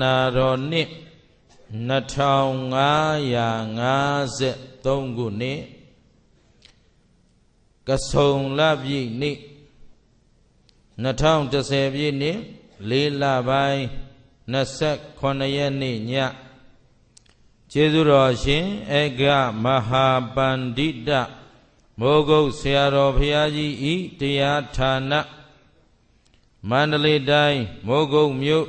နာတော်နှစ်2553ခုနှစ်ကဆုံလပြည့်နှစ်2010ပြည့်နှစ်၄လပိုင်း28ရက်နေ့ညကျေးဇူးတော်ရှင်ဧကမဟာပန္ဒိတမိုးကုတ်ဆရာတော်ဘုရားကြီးဤတရားဌာနမန္တလေးတိုင်းမိုးကုတ်မြို့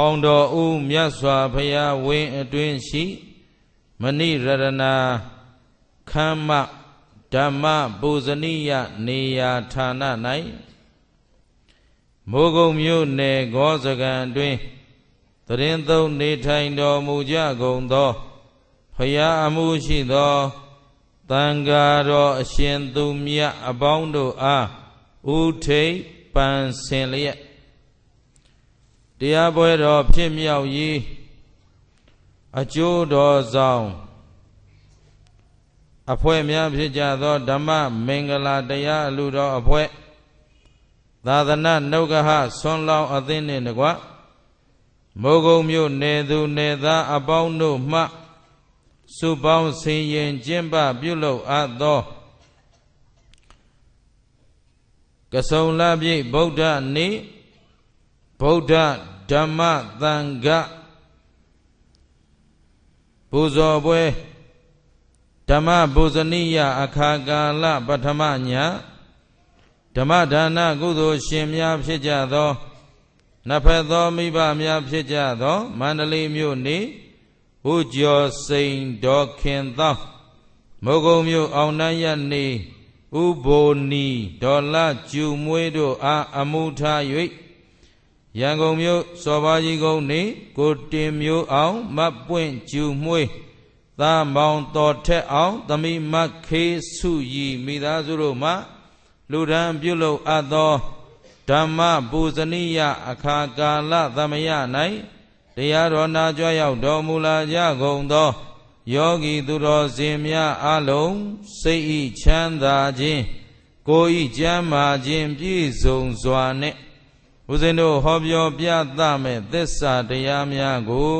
ဖောင်တော်ဦးမြတ်စွာဘုရားဝင်းအတွင်းရှိမဏိရတနာခမ်းမဓမ္မပုဇဏိယနေရာဌာန၌မိုးကုံမြို့နယ်ဂောစကံအတွင်းတရင်သုံးနေထိုင်တော်မူကြကုန်သောဖရာအမှုရှိသောတန်ဃာတော်အရှင်သူမြတ်အပေါင်းတို့အားဥထိပ်ပန်ဆင်လျက်တရားပွဲတော်ဖြစ်မြောက်ရေးအကျိုးတော်ဆောင်အဖွဲ့များဖြစ်ကြသောဓမ္မမင်္ဂလာတရားအလူတော်အဖွဲ့သာသနာနှုတ်ကဟဆွန်လောင်းအသင်းနှင့်တကားမိုးကုံမြို့နယ်သူနယ်သားအပေါင်းတို့မှစုပေါင်းဆင်ရင်ကျင့်ပပြုလုပ်အပ်သောကဆုံလပြည့်ဗုဒ္ဓနေ့ဗုဒ္ဓဓမ္မသံဃပူဇော်ပွဲဓမ္မပူဇနိယအခါကာလပထမညဓမ္မဒါနကုသိုလ်ရှင်များဖြစ်ကြသောနဖက်သောမိဘများဖြစ်ကြသောမန္တလေးမြို့နေဥကျော်စိန်ဒေါခင်သောမုဂုံမြို့အောင်နှံရနေဥဘိုနီဒေါ်လာကျူမွေးတို့ အားအမှုထား၍ရန်ကုန်မြို့စော်ဘာကြီးကုန်းနေကိုတင်မျိုးအောင်မတ်ပွင့်ကျူမွေးသာမောင်တော်ထက်အောင်သမီမခေစုရီမိသားစုတို့မှ လူဒံပြုလုပ်အပ်သောဓမ္မပူဇနိယအခါကာလသမယ၌တရားတော်နာကြွရောက်တော်မူလာကြကုန်သောယောဂီသူတော်စင်များအလုံးစိတ်ဤချမ်းသာခြင်းကိုယ်ဤကျမ်းမာခြင်းပြည့်စုံစွာနှင့်ဦးဇင်းတို့ဟောပြောပြသမဲ့သစ္စာတရားများကို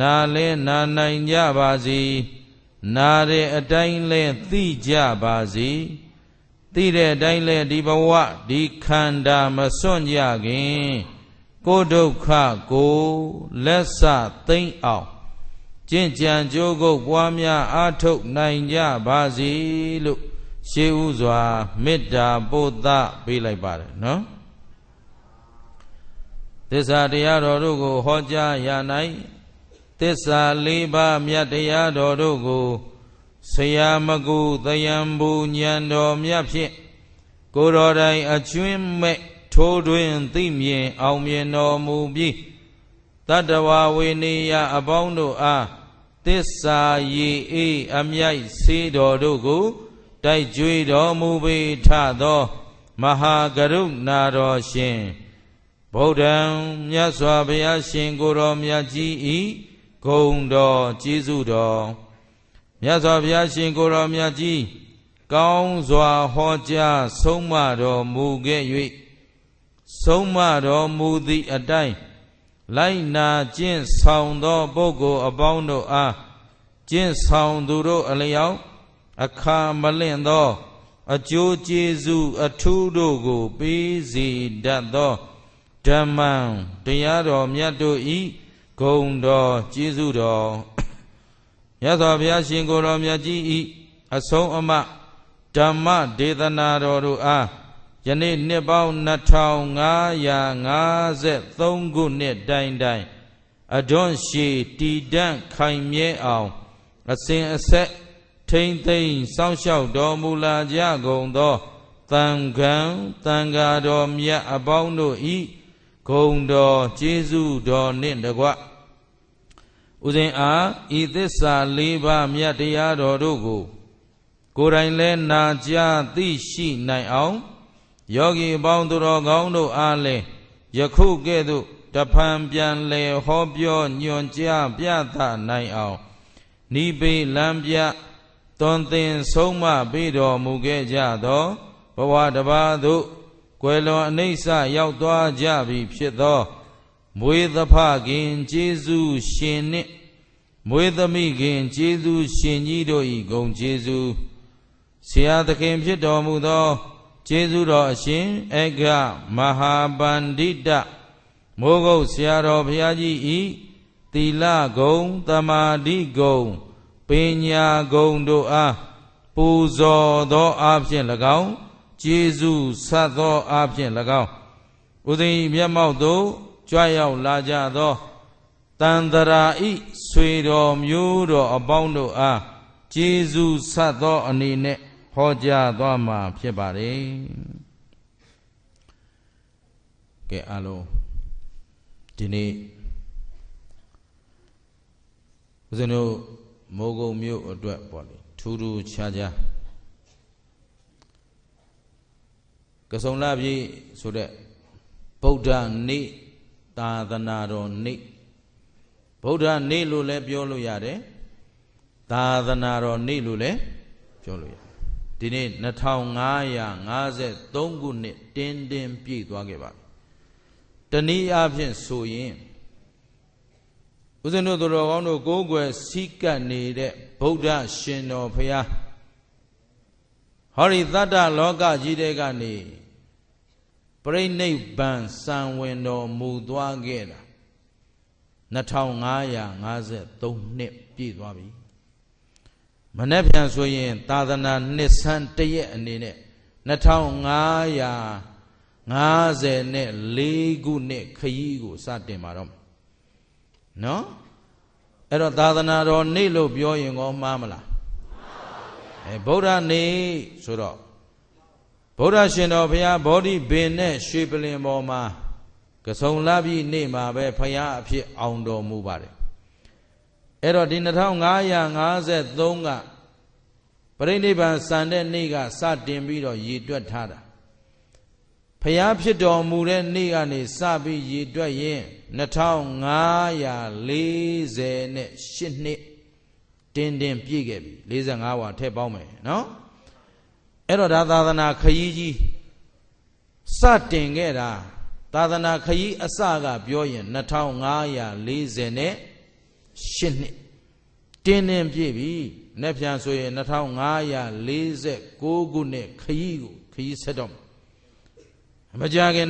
နားလင်းနာနိုင်ကြပါစေနာတဲ့အတိုင်းလဲသိကြပါစေသိတဲ့အတိုင်းလဲဒီဘဝဒီခန္ဓာမစွန့်ကြခင် ကိုဒုက္ခကိုလက်စသိမ့်အောင်ကြင်ကြံကြိုးကုပ်ပွားများ အားထုတ်နိုင်ကြပါစေလို့ရှေးဥစွာမေတ္တာပို့သပေးလိုက်ပါတယ်နော်သစ္စာတရားတော်တို့ကို ဟောကြားရ၌သစ္စာလေးပါးမြတ်တရားတော်တို့ကိုဆရာမကူတယံဘူညံတော်မြတ်ဖြင့်ကိုယ်တော်တိုင်အကျွင်းမဲ့ထိုးတွင်သိမြင်အောင်မြင်တော်မူပြီးတတဝဝေနေယအပေါင်းတို့အားသစ္စာရေအေးအမြိုက်စေတော်တို့ကိုတိုက်ကြွေတော်မူပေထသောမဟာကရုဏာတော်ရှင်ဗုဒ္ဓံမြတ်စွာဘုရားရှင်ကိုတော်မြတ်ကြီးဤဂုံတော်ကျေးဇူးတော်မြတ်စွာဘုရားရှင်ကိုတော်မြတ်ကြီးကောင်းစွာဟောကြားဆုံးမတော်မူခဲ့၍ဆုံးမတော်မူသည့်အတိုင်းလိုက်နာကျင့်ဆောင်သောပုဂ္ဂိုလ်အပေါင်းတို့အားကျင့်ဆောင်သူတို့အလျောက်အခါမလင့်သောအကျိုးကျေးဇူးအထူးတို့ကိုပေးစီတတ်သောဓမ္မံတရားတော်မြတ်တို့ဤဂုံတော်ကျေးဇူးတော်မြတ်စွာဘုရားရှင်ကိုယ်တော်မြတ်ကြီးဤအဆုံးအမဓမ္မဒေသနာတော်တို့အားယနေ့နှစ်ပေါင်း2553ခုနှစ်တိုင်တိုင်အဒွန့်ရှိတည်တံ့ခိုင်မြဲအောင်အစဉ်အဆက်ထိမ့်သိမ့်စောင့်ရှောက်တော်မူလာကြကုန်သောတန်ခံတန်ဃာတော်မြတ်အပေါင်းတို့၏ဂုံတော်ကျေးဇူးတော်နှင့်တကားဥစဉ်အားဤသစ္စာလေးပါးမြတ်တရားတော်တို့ကို ကိုယ်တိုင်လဲနာကြားသိရှိနိုင်အောင်ယောဂီပေါင်းသူတော်ကောင်းတို့အားလဲယခုကဲ့သို့တဖန်ပြန်လဲဟောပြောညွန်ကြားပြသနိုင်အောင်နိဗ္ဗေလံပြတွင်သင်ဆုံးမပေးတော်မူခဲ့ကြသောဘဝတပါးသို့ကွယ်လွန်အနိစ္စရောက်သွားကြပြီဖြစ်သောမွေသဖခင်ကျေးဇူးရှင်နှင့်မွေသမိခင်ကျေးဇူးရှင်ကြီးတို့၏ဂုဏ်ကျေးဇူးဆရာသခင်ဖြစ်တော်မူသောကျေးဇူးတော်အရှင်ဧကမဟာပန္ဒိတမိုးကုတ်ဆရာတော်ဘုရားကြီးဤသီလဂုံတမာတိဂုံပညာဂုံတို့အားပူဇော်သောအဖြစ်၎င်းကျေးဇူးဆတ်သောအားဖြင့်၎င်းဥသိမျက်မှောက်သို့ကြွရောက်လာကြသောတန်တရာဤဆွေတော်မျိုးတော်အပေါင်းတို့အားကျေးဇူးဆတ်သော အနေနဲ့ဟောကြားသွားမှာ ဖြစ်ပါတယ်။ကဲအလုံးဒီနေ့ဦးဇင်းတို့မိုးကုံမြို့အတွက်ပေါ့လေထူးထူးခြားခြားကဆုံလပြည့်ဆိုတဲ့ဗုဒ္ဓနေ့သာသနာတော်နေ့ဗုဒ္ဓနေ့လို့လည်းပြောလို့ရတယ်သာသနာတော်နေ့လို့လည်းပြောလို့ရတယ်ဒီနေ့2553ခုနှစ်တင်းတင်းပြည့်သွားခဲ့ပါတနည်းအားဖြင့်ဆိုရင်ဦးဇင်းတို့တော်ကောင်းတို့ကိုးကွယ်စည်းကပ်နေတဲ့ဗုဒ္ဓရှင်တော်ဖရာဟောဒီသတ္တလောကကြီးတဲ့ကနေပရိနိဗ္ဗာန်စံဝင်တော်မူသွားခဲ့တာ2553နှစ်ပြည့်သွားပြီမနေ့ပြန်ဆိုရင်သာသနာနှစ်ဆန်းတရက်အနေနဲ့2550နဲ့4ခုနှစ်ခရီးကိုစတင်ပါတော့နော်အဲ့တော့သာသနာတော်နေ့လို့ပြောရင်ကောမှားမလားအဲဗုဒ္ဓနေဆိုတော့ဗုဒ္ဓရှင်တော်ဘုရားဗောဓိပင်နဲ့ရွှေပလင်ပေါ်မှာကဆုံလာပြီးနေမှာပဲဘုရားအဖြစ်အောင်တော်မူပါတယ်အဲ့တော့ဒီ2553ကပရိနိဗ္ဗာန်စံတဲ့နေ့ကစတင်ပြီးတော့ရည်တွက်ထားတာဖျားဖြစ်တော်မူတဲ့နေ့ကနေစပြီးရည်တွက်ရင်2548နှစ်တင်းတင်းပြည့်ခဲ့ပြီ45ဝါထည့်ပေါင်းမယ်နော်အဲ့တော့ဒါသာသနာခရီးကြီးစတင်ခဲ့တာသာသနာခရီးအစကပြောရင်2548နှစ်တင်းတင်းပြည့်ပြီနှစ်ပြန်ဆိုရင်2549ခုနှစ်ခရီးကိုခရီးဆက်တော့မကြခင်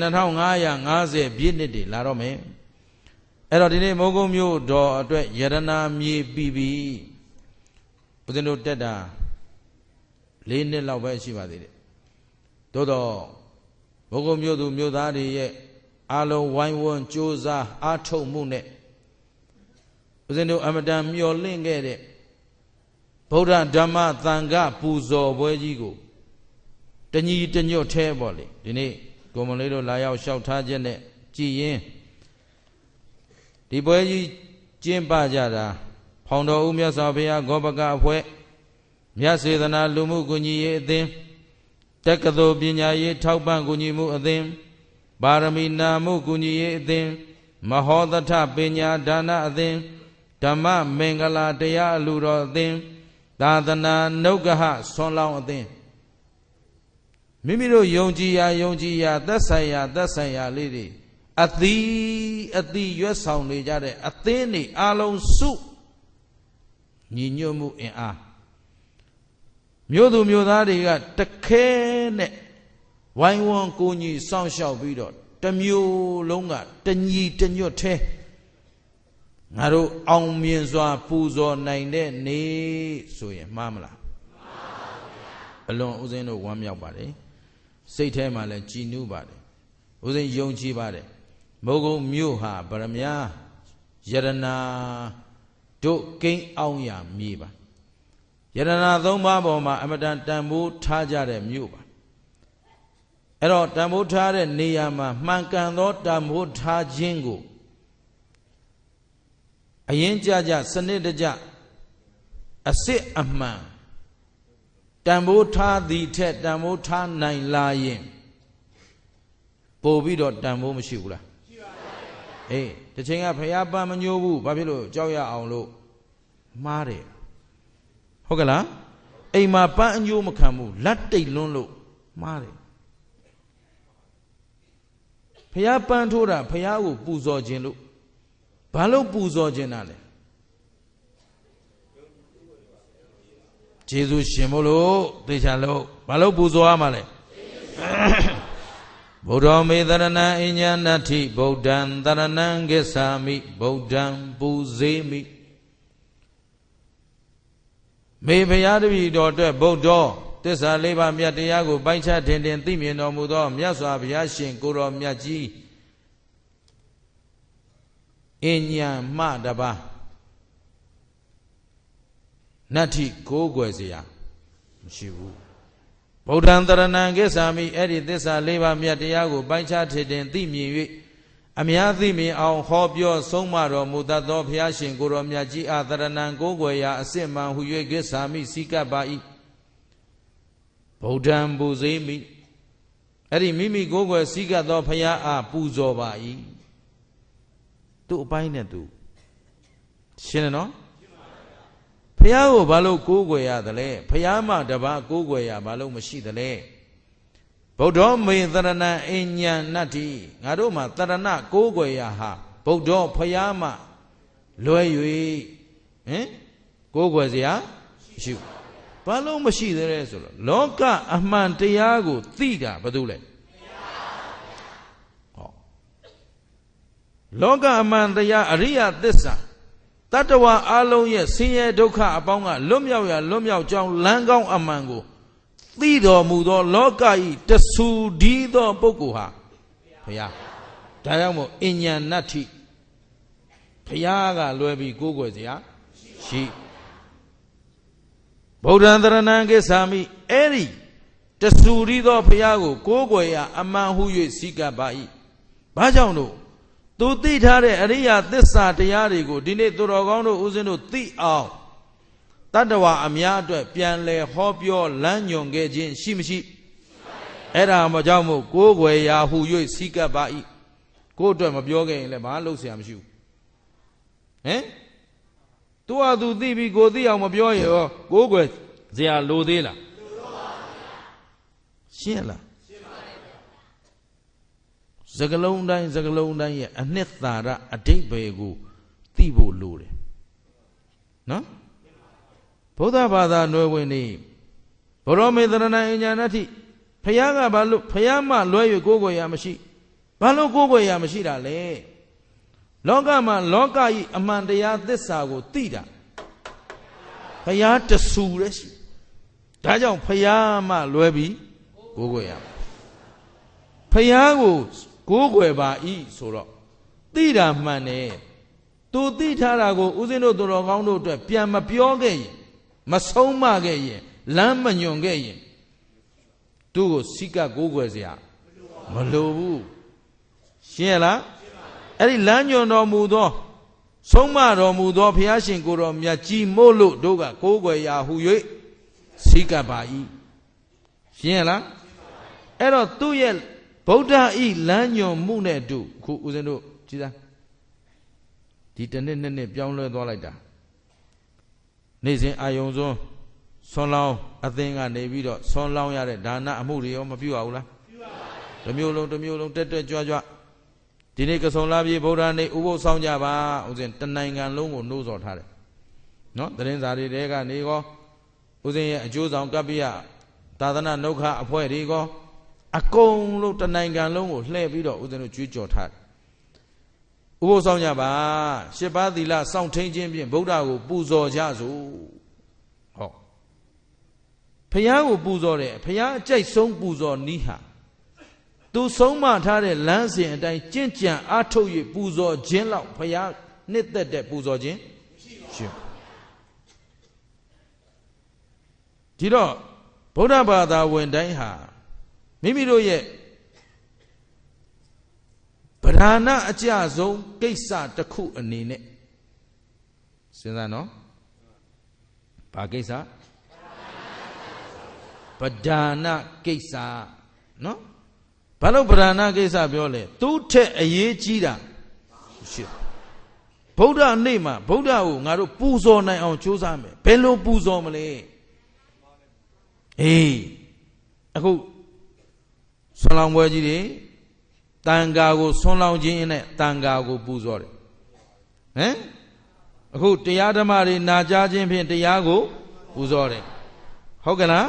2550ပြည့်နှစ်တွေလာတော့မယ်အဲ့တော့ဒီနေ့မုံကုံမြို့တော်အတွက်ယရနာမြေပြီပြီဦးဇင်းတို့တက်တာ၄နှစ်လောက်ပဲရှိပါသေးတယ်သို့တော့ဘုဂုံမြို့သူမြို့သားတွေရဲ့အာလုံးဝိုင်းဝန်းကြိုးစားအားထုတ်မှုနဲ့ဦးဇင်းတို့အမတန်မျှော်လင့်ခဲ့တဲ့ဗုဒ္ဓဓမ္မသံဃပူဇော်ပွဲကြီးကိုတညီတညွတ်แท้ပေါ့လေဒီနေ့ကိုမလေးတို့လာရောက်လျှောက်ထားခြင်းနဲ့ကြည်ရင်ဒီပွဲကြီးကျင်းပကြတာဖောင်တော်ဦးမြတ်စွာဘုရားဂောပကအဖွဲ့မြတ်စေတနာလူမှုကူညီရေးအသင်းတက္ကသိုလ်ပညာရေးထောက်ပံ့ကူညီမှုအသင်းပါရမီနာမှုကူညီရေးအသင်းမဟောသထပညာဒါနအသင်းဓမ္မမင်္ဂလာတရားအလူတော်အသင်းသာသနာနုဂဟဆွန်လောင်းအသင်းမိမိတို့ယုံကြည်ရာယုံကြည်ရာသက်ဆိုင်ရာသက်ဆိုင်ရာလေးတွေအသီးအသီးရွတ်ဆောင်နေကြတဲ့အသင်းတွေအလုံးစုညီညွတ်မှုအင်အားမြို့သူမြို့သားတွေကတခဲနဲ့ဝိုင်းဝန်းကိုညီစောင့်ရှောက်ပြီးတော့တမျိုးလုံးကတညီတညွတ်သေးငါတို့အောင်မြင်စွာ ပူဇော်နိုင်တဲ့နေ့ဆိုရင်မှားမလားမှားပါဘူးဗျာအလွန်ဦးဇင်းတို့ဝမ်းမြောက်ပါတယ်စိတ်ထဲမှာလည်းကြည်နူးပါတယ်ဦးဇင်းယုံကြည်ပါတယ်မိုးကုံမြို့ဟာဗရမယရတနာတို့ကိန်းအောင်ရမြေပါယရနာသုံးပါးပေါ်မှာအမတန်တန်ဖိုးထားကြတဲ့မြို့ပါအဲ့တော့တန်ဖိုးထားတဲ့နေရာမှာမှန်ကန်သောတန်ဖိုးထားခြင်းကိုအရင်ကြကြစနစ်တကျအစစ်အမှန်တန်ဖိုးထားသည် ထက်တန်ဖိုးထားနိုင်လာရင် ပို့ပြီးတော့တန်ဖိုးမရှိဘူးလားရှိပါပါအေးတစ်ချိန်ကဖះပန်းမညိုးဘူးဘာဖြစ်လို့ကြောက်ရအောင်လို့မှားတယ်ဟုတ်ကလားအိမ်မှာပန်းအညိုးမခံဘူးလက်တိတ်လွန်းလို့မှားတယ်ဖះပန်းထိုးတာဖះကို ပူဇော်ခြင်းလို့ဘာလို့ပူဇော်ခြင်းတာလဲယေရှုရှင်မို့လို့သေချာလို့ဘာလို့ပူဇော်ရမှာလဲဗုဒ္ဓမေတရဏံအညာဏတိဗုဒ္ဓံတရဏံကိစ္ဆာမိဗုဒ္ဓံပူဇေမိမေဘုရားတပည့်တော်အတွက်ဗုဒ္ဓသစ္စာလေးပါးမြတ်တရားကိုပိုင်းခြားတင်တင်သိမြင်တော်မူသောမြတ်စွာဘုရားရှင်ကိုတော်မြတ်ကြီးအညာမှတပါနတ္ထိကိုးကွယ်เสียမရှိဘူးဗုဒ္ဓံတရဏံကိစ္ဆာမိအဲ့ဒီသစ္စာလေးပါးမြတ်တရားကိုပိုင်းခြားထည်တင်သိမြင်၍အများသိမြင်အောင် ဟောပြောဆုံးမတော်မူတတ်သောဘုရားရှင်ကိုရောမြတ်ကြီးအားတရဏံကိုးကွယ်ရာအစစ်မှန်ဟူ၍ကိစ္ဆာမိစီကပ်ပါ၏ဗုဒ္ဓံပူဇေမိအဲ့ဒီမိမိကိုယ်ွယ်စီးကပ်သောဖရာအားပူဇော်ပါ၏သူ့အပိုင်းနဲ့သူရှင်းတယ်နော်ဖះကိုဘာလို့ကိုးကွယ်ရသလဲဖះမှတပါကိုးကွယ်ရဘာလို့မရှိသလဲဗုဒ္ဓမေသရဏံအဉ္ညာနတ္တိငါတို့မှာတရဏကိုးကွယ်ရဟာဗုဒ္ဓဖះမှလွယ်၍ဟင်ကိုးကွယ်စရာရှိဘာလို့မရှိသလဲဆိုတော့လောက အမှန်တရားကို သိတာဘာလို့လဲလောကအမှန်တရားအရိယသစ္စာတတ္တဝါအလုံးရဲ့ဆင်းရဲဒုက္ခအပေါင်းကလွတ်မြောက်ရလွတ်မြောက်ကြောင်းလမ်းကောင်းအမှန်ကိုသိတော်မူသောလောကဤတဆူဒီသောပုဂ္ဂိုလ်ဟာဘုရားဒါကြောင့်မို့အញ្ញဏဋ္ဌိဘုရားကလွယ်ပြီးကိုးကွယ်စရာရှိဗုဒ္ဓံတရဏံကိသာမိအဲ့ဒီတဆူဒီသောဘုရားကိုကိုးကွယ်ရာအမှန်ဟု၍စီကပ်ပါ၏ဘာကြောင့်လို့သူသိထားတဲ့အရိယာသစ္စာတရားတွေကိုဒီနေ့သူတော်ကောင်းတို့ဦးဇင်းတို့သိအောင်တတ္တဝါအများအတွက်ပြန်လည်ဟောပြောလမ်းညွန်ခဲ့ခြင်းရှိမရှိအဲ့ဒါမကြောင့်မို့ကိုးကွယ်ရာဟူ၍စီကပ်ပါ၏ကို့အတွက်မပြောခဲ့ရင်လည်းဘာလုပ်เสียမရှိဘူးဟမ်သူဟာသူသိပြီးကိုသိအောင်မပြောရောကိုးကွယ်ဇေယလိုသေးလားလိုပါဘူးရှင်းလားစကလုံးတိုင်းစကလုံးတိုင်းရဲ့အနှစ်သာရအတိတ်ပဲကိုသိဖို့လိုတယ်နော်ဘုရားဘာသာနွယ်ဝင်နေဘရောမေသရဏအညာဏတိဖះကဘာလို့ဖះမလွဲ၍ကိုးကွယ်ရမရှိဘာလို့ကိုးကွယ်ရမရှိတာလဲလောကမှာလောကကြီးအမှန်တရားသစ္စာကိုသိတာဖះတဆူရဲ့ရှိဒါကြောင့်ဖះမလွဲပြီးကိုးကွယ်ရမှာဖះကိုကိုးကွယ်ပါဤဆိုတော့သိတာမှန်တယ်သူသိထားတာကိုဦးဇင်းတို့သူတော်ကောင်းတို့အတွက်ပြန်မပြောခဲ့ရင်မဆုံးမခဲ့ရင်လမ်းမညွန်ခဲ့ရင်သူ့ကိုစိကကိုးကွယ်စရာမလိုဘူးရှင်းရလားအဲ့ဒီလမ်းညွန်တော်မူသောဆုံးမတော်မူသောဘုရားရှင်ကိုတော်မြတ်ကြီးမို့လို့တို့ကကိုးကွယ်ရာဟု၍စိကပါ၏ရှင်းရလားအဲ့တော့သူ့ရဲ့ဗုဒ္ဓဤလမ်းညွန်မှုနဲ့အတူခုဦးဇင်းတို့ကြည်စားဒီတနေ့နှစ်နှစ်ပြောင်းလဲသွားလိုက်တာနေ့စဉ်အာယုံစွန်းဆွန်လောင်းအသင်းကနေပြီးတော့ဆွန်လောင်းရတဲ့ဒါနအမှုတွေရောမပြုတ်အောင်လားပြုတ်ပါဘူးတစ်မျိုးလုံးတစ်မျိုးလုံးတက်တက်ကြွကြွဒီနေ့ကဆုံလာပြေဗုဒ္ဓနေ့ဥပုသ်ဆောင်ကြပါဦးဇင်းတနိုင်ငံလုံးကိုနှိုးဆော်ထားတယ်နော်သတင်းစာတွေတဲကနေကောဦးဇင်းရဲ့အကျိုးဆောင်ကပ္ပိယသာသနာနှုတ်ခအဖွဲ့တွေကောအကုန်လုံးတနိုင်ငံလုံးကိုလှည့်ပြီးတော့ဦးဇင်းတို့ကြွေးကြော်ထားတယ်ဥပုသ်ဆောင်ကြပါ ရှစ်ပါးသီလစောင့်ထိန်ခြင်းဖြင့်ဗုဒ္ဓကိုပူဇော်ကြစို့ဟောဖះကိုပူဇော်တယ်ဖះအကြိုက်ဆုံးပူဇော်နီးဟာသူဆုံးမထားတဲ့လမ်းစဉ်အတိုင်းကြင့်ကြံအားထုတ်၍ပူဇော်ခြင်းလောက်ဖះနှစ်သက်တဲ့ပူဇော်ခြင်းရှိပါဒီတော့ဗုဒ္ဓဘာသာဝင်တိုင်းဟာမိမိတို့ရဲ့ပဓာနာအကြဆုံးကိစ္စတစ်ခုအနေနဲ့စဉ်းစားနော်ဘာကိစ္စပဓာနာကိစ္စနော်ဘာလို့ပဓာနာကိစ္စပြောလဲသူ့ထက်အရေးကြီးတာရှိဗုဒ္ဓနေ့မှာဗုဒ္ဓကိုငါတို့ပူဇော်နိုင်အောင်ကြိုးစားမယ်ဘယ်လိုပူဇော်မလဲအေးအခုဆွမ်းလောင်းပွဲကြီးတွေတန်ဃာကိုဆွမ်းလောင်းခြင်းနဲ့တန်ဃာကို ပူဇော်တယ်ဟမ်အခုတရားဓမ္မတွေနာကြားခြင်းဖြင့်တရားကို ပူဇော်တယ်ဟုတ်ကလား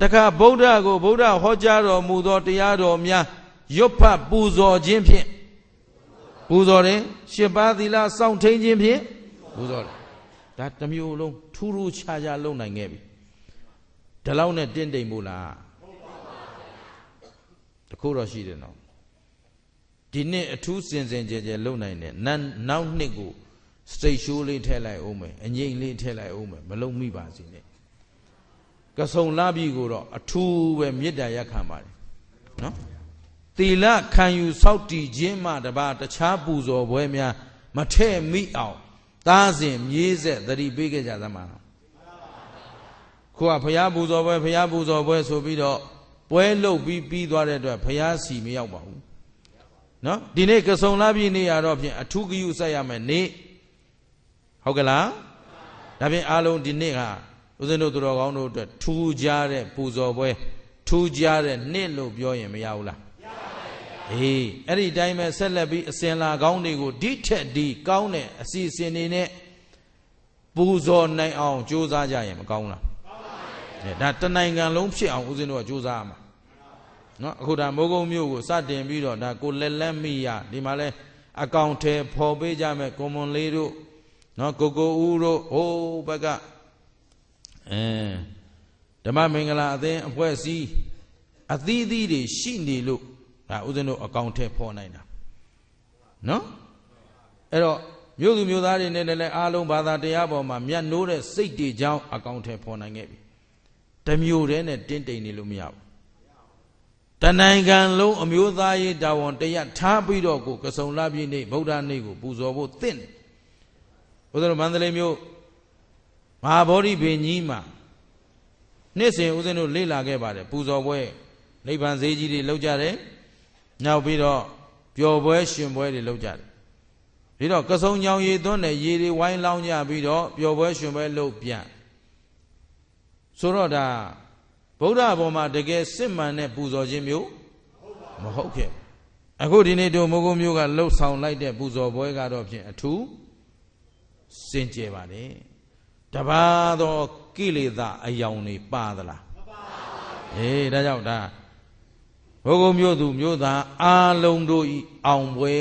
တခါဗုဒ္ဓကိုဗုဒ္ဓဟောကြားတော်မူသောတရားတော်များရွတ်ဖတ်ပူဇော်ခြင်းဖြင့်ပူဇော်တယ်ရှင်ပါသီလစောင့်ထိန်ခြင်းဖြင့်ပူဇော်တယ်ဒါတစ်မျိုးလုံးထူးထူးခြားခြားလုပ်နိုင်ခဲ့ပြီဒီလောက်နဲ့တင့်တယ်မို့လားခုတော့ရှိတယ်နော်ဒီနှစ်အထူးစင်စင်ကြဲကြဲလုပ်နိုင်တယ်နောက်နှစ်ကို straight show လေးထည့်လိုက်အောင်မယ်အငိမ့်လေးထည့်လိုက်အောင်မယ်မလုံးမိပါစေနဲ့ကဆုံလာပြီကိုတော့အထူးပဲမေတ္တာရခံပါတယ်နော်သီလခံယူစောက်တည်ခြင်းမှတပါတခြားပူဇော်ပွဲများ မထဲ့မိအောင်တားစဉ်မြေးဆက်သတိပေးကြကြသမှာခုကဘုရားပူဇော်ပွဲဘုရားပူဇော်ပွဲဆိုပြီးတော့ပွဲလုပ်ပြီးပြီးသွားတဲ့အတွက်ဘုရားစီမရောက်ပါဘူးနော်ဒီနေ့ကဆုံလာပြီနေ့ရတော့ဖြင့်အထုကယူဆက်ရမယ်နေ့ဟုတ်ကလားဒါဖြင့်အားလုံးဒီနေ့ဟာဦးဇင်းတို့သူတော်ကောင်းတို့အတွက်ထူးခြားတဲ့ပူဇော်ပွဲထူးခြားတဲ့နေ့လို့ပြောရင်မရဘူးလားအေးအဲ့ဒီတိုင်းပဲဆက်လက်ပြီးအစဉ်လာကောင်းတွေကိုဒီထက်ဒီကောင်းတဲ့အစီအစဉ်တွေနဲ့ပူဇော်နိုင်အောင်ကြိုးစားကြရင်မကောင်းလားဒါတနိုင်ငံလုံးဖြစ်အောင်ဦးဇင်းတို့ကကြိုးစားရမှာနော်အခုဒါမိုးကုံမြို့ကိုစတင်ပြီးတော့ဒါကိုလက်လက်မိရဒီမှာလဲအကောင့်ထဲပေါ်ပေးကြမယ်ကွန်မွန်လေးတို့နော်ကိုကိုဦးတို့ဟိုးဘက်ကအဲဓမ္မမင်္ဂလာအသင်းအဖွဲ့အစည်းအသီးသီးတွေရှိနေလို့ဒါဦးဇင်းတို့ အကောင့်ထဲပေါ်နိုင်တာနော်အဲ့တော့မြို့သူမြို့သားတွေနဲ့လည်းအားလုံးဘာသာတရားပေါ်မှာမြတ်နိုးတဲ့စိတ်တွေကြောင့်အကောင့်ထဲပေါ်နိုင်ခဲ့ပြီတမျိုးတည်းနဲ့တင်းတိမ်နေလို့မရဘူးတနိုင်ငံလုံးအမျိုးသားရေးတာဝန်တရထားပြီးတော့ကိုကစုံလပြည့်နေ့ဗုဒ္ဓနေ့ကိုပူဇော်ဖို့တင့်တယ်ဘုရားတော်မန္တလေးမြို့မဟာဗောဓိပင်ကြီးမှာနေ့စဉ်ဦးဇင်းတို့လေ့လာခဲ့ပါတယ်ပူဇော်ပွဲနိဗ္ဗာန်ဈေးကြီးတွေလောက်ကြတယ်နောက်ပြီးတော့ပျော်ပွဲရှင်ပွဲတွေလုပ်ကြတယ်။ပြီးတော့ကစုံချောင်ရေသွန်းတဲ့ရေတွေဝိုင်းလောင်းကြပြီးတော့ပျော်ပွဲရှင်ပွဲလုပ်ပြန်ဆိုတော့ဒါဗုဒ္ဓဘောမှာတကယ်စစ်မှန်တဲ့ပူဇော်ခြင်းမျိုးမဟုတ်ခဲ့အခုဒီနေ့တို့မကုမျိုးကလှုပ်ဆောင်လိုက်တဲ့ပူဇော်ပွဲကတော့ဖြင့်အထူးစင်ကြယ်ပါတယ်တပါသောကိလေသာအယောင်တွေပါသလားမပါဘူးအေးဒါကြောင့်ဒါဘုဂုံမျိုးသူမျိုးသားအာလုံးတို့ဤအောင်ပွဲ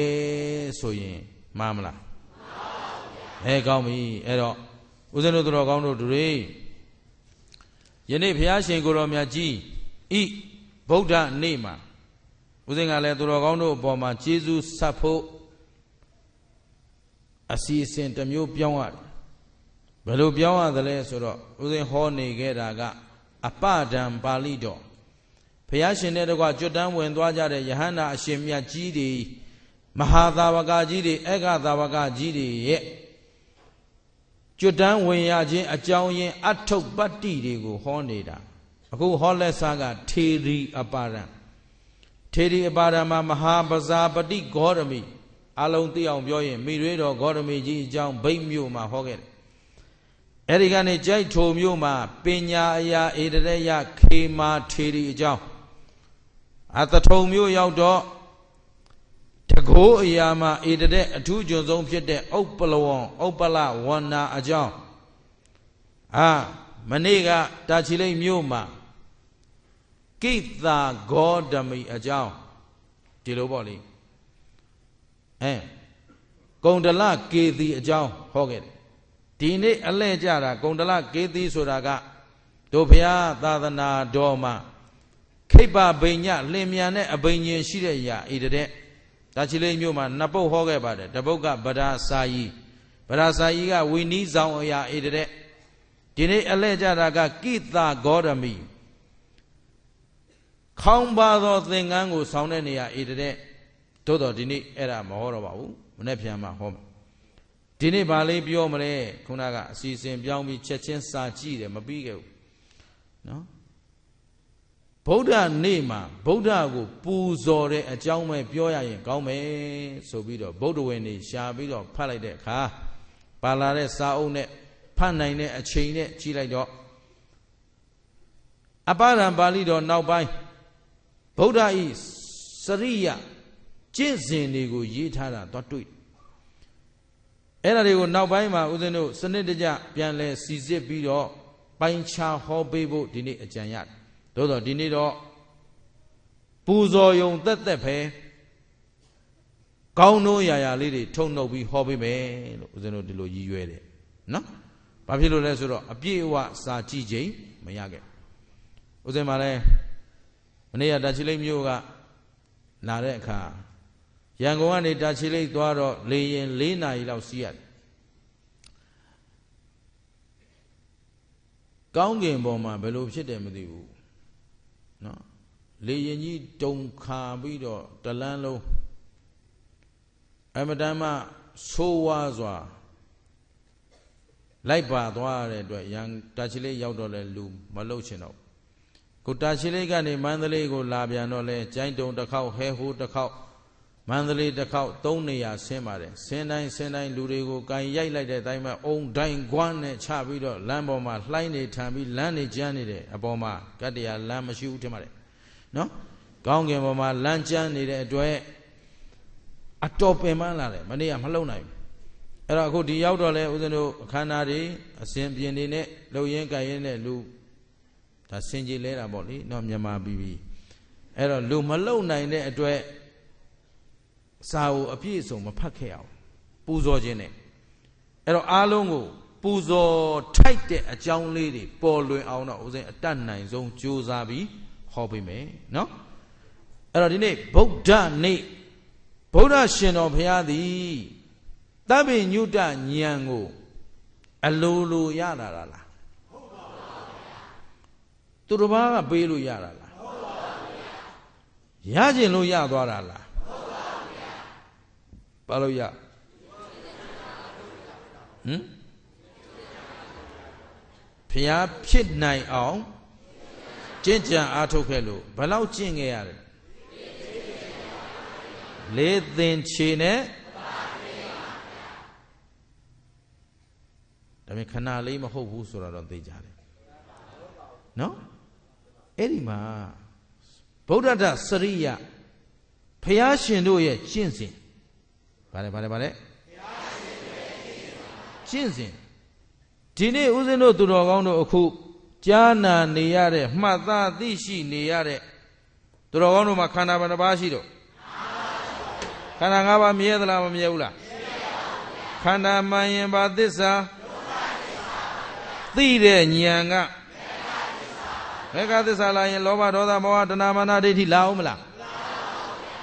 ဆိုရင်မှားမလားမှန်ပါဘူးအဲကောင်းပြီအဲ့တော့ဦးဇင်းတို့တော်ကောင်းတို့တို့ယနေ့ဘုရားရှင်ကိုတော်မြတ်ကြီးဤဗုဒ္ဓနေ့မှာဦးဇင်ကလည်းသူတော်ကောင်းတို့အပေါ်မှာကျေးဇူးဆပ်ဖို့အစီအစဉ်တစ်မျိုးပြောင်းရတယ်ဘယ်လိုပြောင်းရသလဲဆိုတော့ဦးဇင်ဟောနေခဲ့တာကအပဒံပါဠိတော်ဘုရားရှင်နဲ့တကွကြွတန်းဝင်သွားကြတဲ့ယဟန္တာအရှင်မြတ်ကြီးတွေမဟာသာဝကကြီးတွေအေကသာဝကကြီးတွေရဲ့ကျွတ်တန်းဝင်ရခြင်းအကြောင်းရင်းအထုပ်ပတ္တိတွေကို ဟောနေတာအခုဟောလက်စားကထေရီအပါရံထေရီအပါရံမှာမဟာပဇာပတိဂေါရမိအလုံးသိအောင်ပြောရင်မိရွေးတော်ဂေါရမိကြီးအကြောင်းဗိမ့်မြို့မှာဟောခဲ့တယ်အဲ့ဒီကနေကြိုက်ထုံမြို့မှာပညာအရာဧတရယခေမာထေရီအကြောင်းအတထုံမြို့ရောက်တော့တကိုးအရာမှာဧတတဲ့အထူးကျွန်ဆုံးဖြစ်တဲ့ဥပ္ပလဝံဥပ္ပလဝန္နာအကြောင်းအာမနေ့ကတာချီလိတ်မြို့မှာကိသာဂေါတမိအကြောင်းဒီလိုပေါ့လေအဲကုံတလကေတီအကြောင်းဟောခဲ့တယ်ဒီနေ့အလဲကြတာကုံတလကေတီဆိုတာကတို့ဘုရားသာသနာတော်မှာခိပ္ပဗိညာလင်မြန်တဲ့အဘိညာဉ်ရှိတဲ့ရာဣတတဲ့ဒါချီလေးမြို့မှာနှစ်ပုတ်ဟောခဲ့ပါတယ်တပုတ်ကဗဒါစာယီဗဒါစာယီကဝီနီးဆောင်အရာအေတတဲ့ဒီနေ့အလဲကြတာကကိတာဂေါရမီခေါင်းပါသောသင်္ကန်းကိုဆောင်တဲ့နေရာအေတတဲ့သို့တော်ဒီနေ့အဲ့ဒါမဟောတော့ပါဘူးမနေ့ပြန်မှဟောမယ်ဒီနေ့ဗာလေးပြောမလဲခုနကအစီအစဉ်ပြောင်းပြီးချက်ချင်းစာကြည့်တယ်မပြီးခဲ့ဘူးနော်ဗုဒ္ဓနေ့မှာဗုဒ္ဓကိုပူဇော်တဲ့အကြောင်းပဲပြောရရင်ကောင်းမယ်ဆိုပြီးတော့ဗုဒ္ဓဝင်နေရှာပြီးတော့ဖတ်လိုက်တဲ့အခါပါလာတဲ့စာအုပ်နဲ့ဖတ်နိုင်တဲ့အချိန်နဲ့ကြည့်လိုက်တော့အပါရံပါဠိတော်နောက်ပိုင်းဗုဒ္ဓဤစရိယကျင့်စဉ်တွေကိုရေးထားတာတော့တွေ့အဲ့ဒါတွေကိုနောက်ပိုင်းမှာဦးဇင်းတို့စနစ်တကျပြန်လဲစီစစ်ပြီးတော့ပိုင်းခြားဟောပေးဖို့ဒီနေ့အကြံရတယ်သို့တော့ဒီနေ့တော့ပူဇော်ယုံသက်သက်ပဲကောင်းတော့ရာရာလေးတွေထုံနှုတ်ပြီးဟောပေးမယ်လို့ဦးဇင်းတို့ဒီလိုရည်ရွယ်တယ်နော်ဘာဖြစ်လို့လဲဆိုတော့အပြည့်အဝစာကြည့်ချိန်မရခဲ့ဦးဇင်းမှာလဲမနေ့ကတာချီလိတ်မြို့ကလာတဲ့အခါရန်ကုန်ကနေတာချီလိတ်သွားတော့လေရင်၄နာရီလောက်စီးရတယ်ကောင်းကင်ပေါ်မှာဘယ်လိုဖြစ်တယ်မသိဘူးနော်လေရင်ကြီးတုံခါပြီးတော့တလန်းလုံးအမတမ်းမှဆိုးဝါးစွာလိုက်ပါသွားတဲ့အတွက်ရန်တာချီလေးရောက်တော့လဲလူမလှုပ်ချင်တော့ကိုတာချီလေးကနေမန္တလေးကိုလာပြန်တော့လဲကျိုင်းတုံတစ်ခေါက်ဟဲဟိုတစ်ခေါက်မန္တလေးတစ်ခေါက်သုံးနေရာဆင်းပါတယ်ဆင်းတိုင်းဆင်းတိုင်းလူတွေကိုကန်ရိုက်လိုက်တဲ့အတိုင်းမှာအုံတိုင်းကွမ်းနဲ့ချပြီးတော့လမ်းပေါ်မှာလှိုင်းနေထံပြီးလမ်းနေကျန်းနေတယ်အပေါ်မှာကတ္တရာလမ်းမရှိဘူးထင်ပါတယ်နော်ကောင်းကင်ပေါ်မှာလမ်းကျန်းနေတဲ့အတွက်အတော်ပင်ပန်းလာတယ်မနေ့ကမလုံနိုင်ဘူးအဲ့တော့အခုဒီရောက်တော့လဲဦးဇင်းတို့အခမ်းအနားတွေအစဉ်ပြင်နေနဲ့လှုပ်ရင်းကြိုင်ရင်းနဲ့လူဒါစင်ကြီးလဲတာပေါ့လေနော်မြန်မာပြည်ပြည်အဲ့တော့လူမလုံနိုင်တဲ့အတွက်စာအုပ်အပြည့်အစုံမဖတ်ခဲ့အောင်ပူဇော်ခြင်းနဲ့အဲ့တော့အားလုံးကိုပူဇော်ထိုက်တဲ့အကြောင်းလေးတွေပေါ်လွင်အောင်တော့ဦးဇင်းအတတ်နိုင်ဆုံးကြိုးစားပြီးဟောပေးမယ်နော်အဲ့တော့ဒီနေ့ဗုဒ္ဓနေ့ဗုဒ္ဓရှင်တော်ဘုရားသည်တပိညုတဉာဏ်ကို အလိုလိုရတာလားဟုတ်ပါဘူးသူတစ်ပါးကပေးလို့ရတာလားဟုတ်ပါဘူးရခြင်းလို့ရသွားတာလားပါလို့ရဟင်ဖျားဖြစ်နိုင်အောင်ကျင့်ကြံအားထုတ်ခဲ့လို့ဘယ်လောက်ကျင့်ခဲ့ရလဲလေးသင်ချေနဲ့ဒါပေမဲ့ခဏလေးမဟုတ်ဘူးဆိုတာတော့သိကြတယ်နော်အဲ့ဒီမှာဗုဒ္ဓတစရိယဖျားရှင်တို့ရဲ့ကျင့်စဉ်ဘာလဲဘာလဲဘာလဲကျင့်စဉ်ဒီနေ့ဦးဇင်းတို့သူတော်ကောင်းတို့အခုကြားနာနေရတဲ့မှတ်သားသိရှိနေရတဲ့သူတော်ကောင်းတို့မှာခန္ဓာဘယ်နှပါးရှိတော့ခန္ဓာ၅ပါးမြဲသလားမမြဲဘူးလားခန္ဓာမှန်ရင်ပါသစ္စာသိတဲ့ဉာဏ်ကမေဃသစ္စာလာရင်လောဘဒေါသမောဟတဏှာမာနဒိဋ္ဌိလာအောင်မလား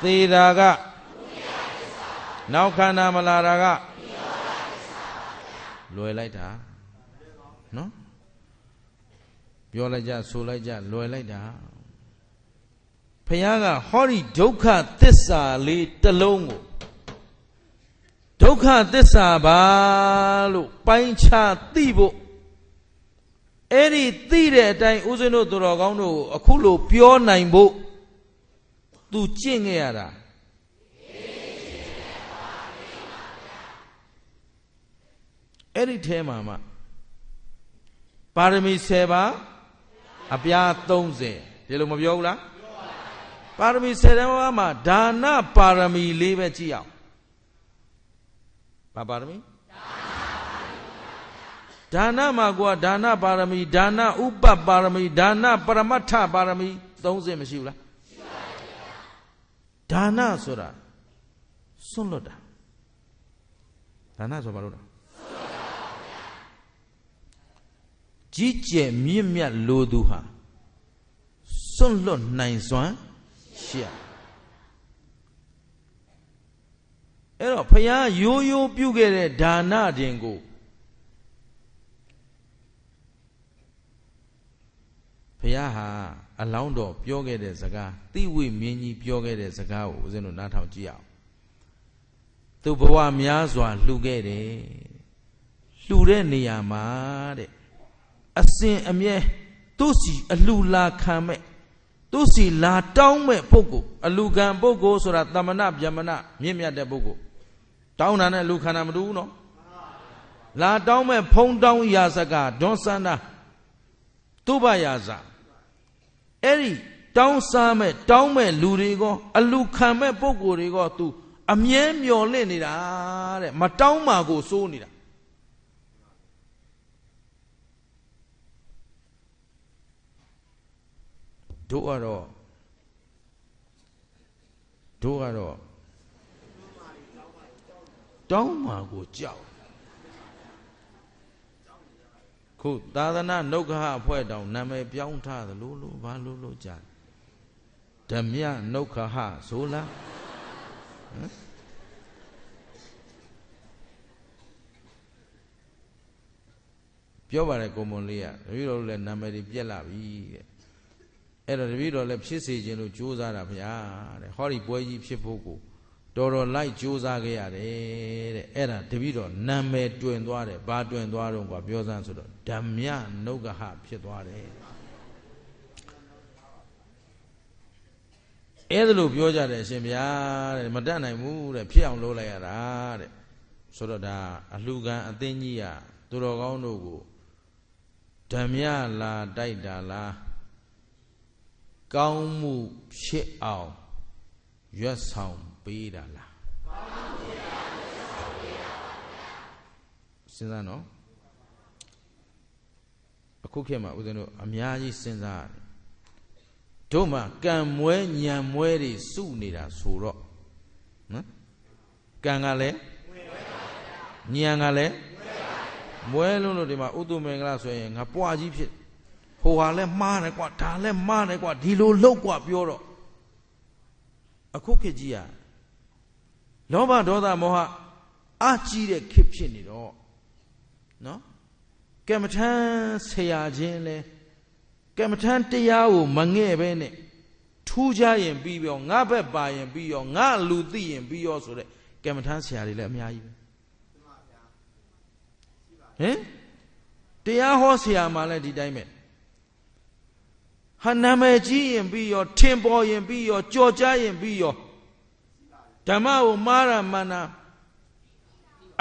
သေတာကနောက်ခန္ဓာမလာတာကလွယ်လိုက်တာနော်ပြောလိုက်ကြဆိုလိုက်ကြလွယ်လိုက်တာဖခင်ကဟောဒီဒုက္ခသစ္စာလေးတစ်လုံးကိုဒုက္ခသစ္စာပါလို့ပိုင်းခြားသိဖို့အဲ့ဒီသိတဲ့အတိုင်းဦးဇင်းတို့သူတော်ကောင်းတို့အခုလိုပြောနိုင်ဖို့သူကျင့်ခဲ့ရတာအဲ့ဒီထဲမှာမှပါရမီ10ပါးအပြား30ဒီလိုမပြောဘူးလားပါရမီ10ပါးမှာဒါနပါရမီ လေးပဲကြည့်အောင်ဘာပါရမီဒါနမှာကွာဒါနပါရမီဒါနဥပပါရမီဒါနပရမတ္ထပါရမီ30မရှိဘူးလားရှိပါဘူးဒါနဆိုတာစွန့်လွတ်တာဒါနဆိုဘာလို့လဲကြီးကျယ်မြင့်မြတ်လိုသူဟာစွန့်လွတ်နိုင်စွမ်းရှိရအဲ့တော့ဖရာရိုးရိုးပြုခဲ့တဲ့ဒါနတင်ကိုဖရာဟာအလောင်းတော် ပြောခဲ့တဲ့စကားတိဝိမင်းကြီးပြောခဲ့တဲ့စကားကိုဦးဇင်းတို့နားထောင်ကြည့်အောင်သူဘဝများစွာလှူခဲ့တယ်လှူတဲ့နေရာမှာတဲ့အစဉ်အမြဲသူ့စီအလှလာခံမဲ့သူ့စီလာတောင်းမဲ့ပုဂ္ဂိုလ်အလူခံပုဂ္ဂိုလ်ဆိုတာတမနာဗျမနာမြင့်မြတ်တဲ့ပုဂ္ဂိုလ်တောင်းတာနဲ့လူခန္ဓာမတူဘူးနော်လာတောင်းမဲ့ဖုံတောင်းရာစကဒွန်စန္ဒသူဘရာဇအဲ့ဒီတောင်းစားမဲ့တောင်းမဲ့လူတွေက အလူခံမဲ့ပုဂ္ဂိုလ်တွေကသူအမြဲမျော်လင့်နေတာတဲ့မတောင်းမှကိုစိုးနေတာတို့ကတော့တို့ကတော့တောင်းမှာကိုကြောက်ခုသာသနာနှုတ်ခဟအဖွဲ့တောင်နာမည်ပြောင်းထားသလိုလိုဘာလို့လို့ကြာဓမြနှုတ်ခဟဇိုလားဟမ်ပြောပါတယ်ကိုမွန်လေးကတပည့်တော်လည်းနာမည်ပြက်လာပြီတဲ့အဲ့တော့တပည့်တော်လည်းဖြစ်စေခြင်းလို့ကြိုးစားတာဗျာတဲ့ဟောဒီပွဲကြီးဖြစ်ဖို့ကိုတော်တော်လိုက်ကြိုးစားခဲ့ရတယ်တဲ့အဲ့ဒါတပည့်တော်နာမည်တွင်သွားတယ်ဘာတွင်သွားတော့ကွာပြောစမ်းဆိုတော့ဓမ္မနုဂဟဖြစ်သွားတယ်အဲ့ဒါလို့ပြောကြတယ်ရှင်ဗျာတဲ့မတတ်နိုင်ဘူးတဲ့ဖြစ်အောင်လုပ်လိုက်ရတာတဲ့ဆိုတော့ဒါအလှခံအသိကြီးကသူတော်ကောင်းတို့ကိုဓမ္မလာတိုက်တာလားကောင်းမှုဖြစ်အောင်ရွတ်ဆောင်ပေးတာလားစဉ်းစားနော်အခုခေတ်မှာဦးဇင်းတို့အများကြီးစဉ်းစားရတယ်တို့မှာကံမွဲညံမွဲတွေစုနေတာဆိုတော့နော်ကံကလည်းညံကလည်းမွဲလုံးလို့ဒီမှာဥတုမင်္ဂလာဆိုရင်ငါပွားကြီးဖြစ်ဟိုဟာလဲမှားတယ်ကွာဒါလဲမှားတယ်ကွာဒီလိုလုပ်ကွာပြောတော့အခုခေတ်ကြီးอ่ะလောဘဒေါသမောဟအကြီးတဲ့ခေတ်ဖြစ်နေတော့เนาะကမ္မထန်ဆရာချင်းလဲကမ္မထန်တရားကိုမငဲ့ပဲနဲ့ထူးကြရင်ပြီးရောငါဘက်ပါရင်ပြီးရောငါလူသိရင်ပြီးရောဆိုတဲ့ကမ္မထန်ဆရာတွေလည်းအများကြီးပဲဟင်တရားဟောဆရာမှလည်းဒီတိုင်းပဲဟာနာမည်ကြီးရင်ပြီးရောထင်ပေါ်ရင်ပြီးရောကြော်ကြားရင်ပြီးရောဓမ္မကိုမာရမန္နာ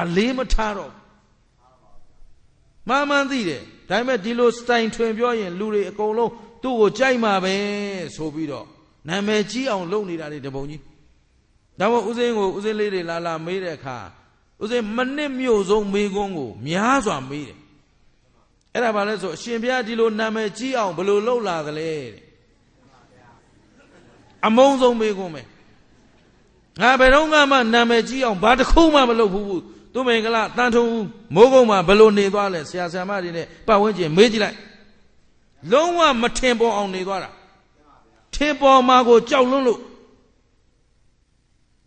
အလေးမထားတော့မှန်မှန်သိတယ်ဒါပေမဲ့ဒီလိုစတိုင်ထွင်ပြောရင်လူတွေအကုန်လုံးသူ့ကိုကြိုက်မှာပဲဆိုပြီးတော့နာမည်ကြီးအောင်လုပ်နေတာတွေတပုံကြီးဒါမှမဟုတ်ဦးစင်းကိုဦးစင်းလေးတွေလာလာမေးတဲ့အခါဦးစင်းမနစ်မြို့ဆုံးမေးခွန်းကိုများစွာမေးတယ်အဲ့ဒါဘာလဲဆိုအရှင်ဘုရားဒီလိုနာမည်ကြီးအောင်ဘယ်လိုလုပ်လာသလဲအမုန်းဆုံးမေးခွန်းပဲငါဘယ်တော့မှနာမည်ကြီးအောင်ဘာတစ်ခုမှမလုပ်ဘူးသူမင်္ဂလာတန်ထုံမိုးကုံမှာဘယ်လိုနေသွားလဲဆရာဆရာမတွေနဲ့ပတ်ဝန်းကျင်မေးကြည့်လိုက်လုံးဝမထင်ပေါ်အောင်နေသွားတာထင်ပေါ်မှာကိုကြောက်လွန်းလို့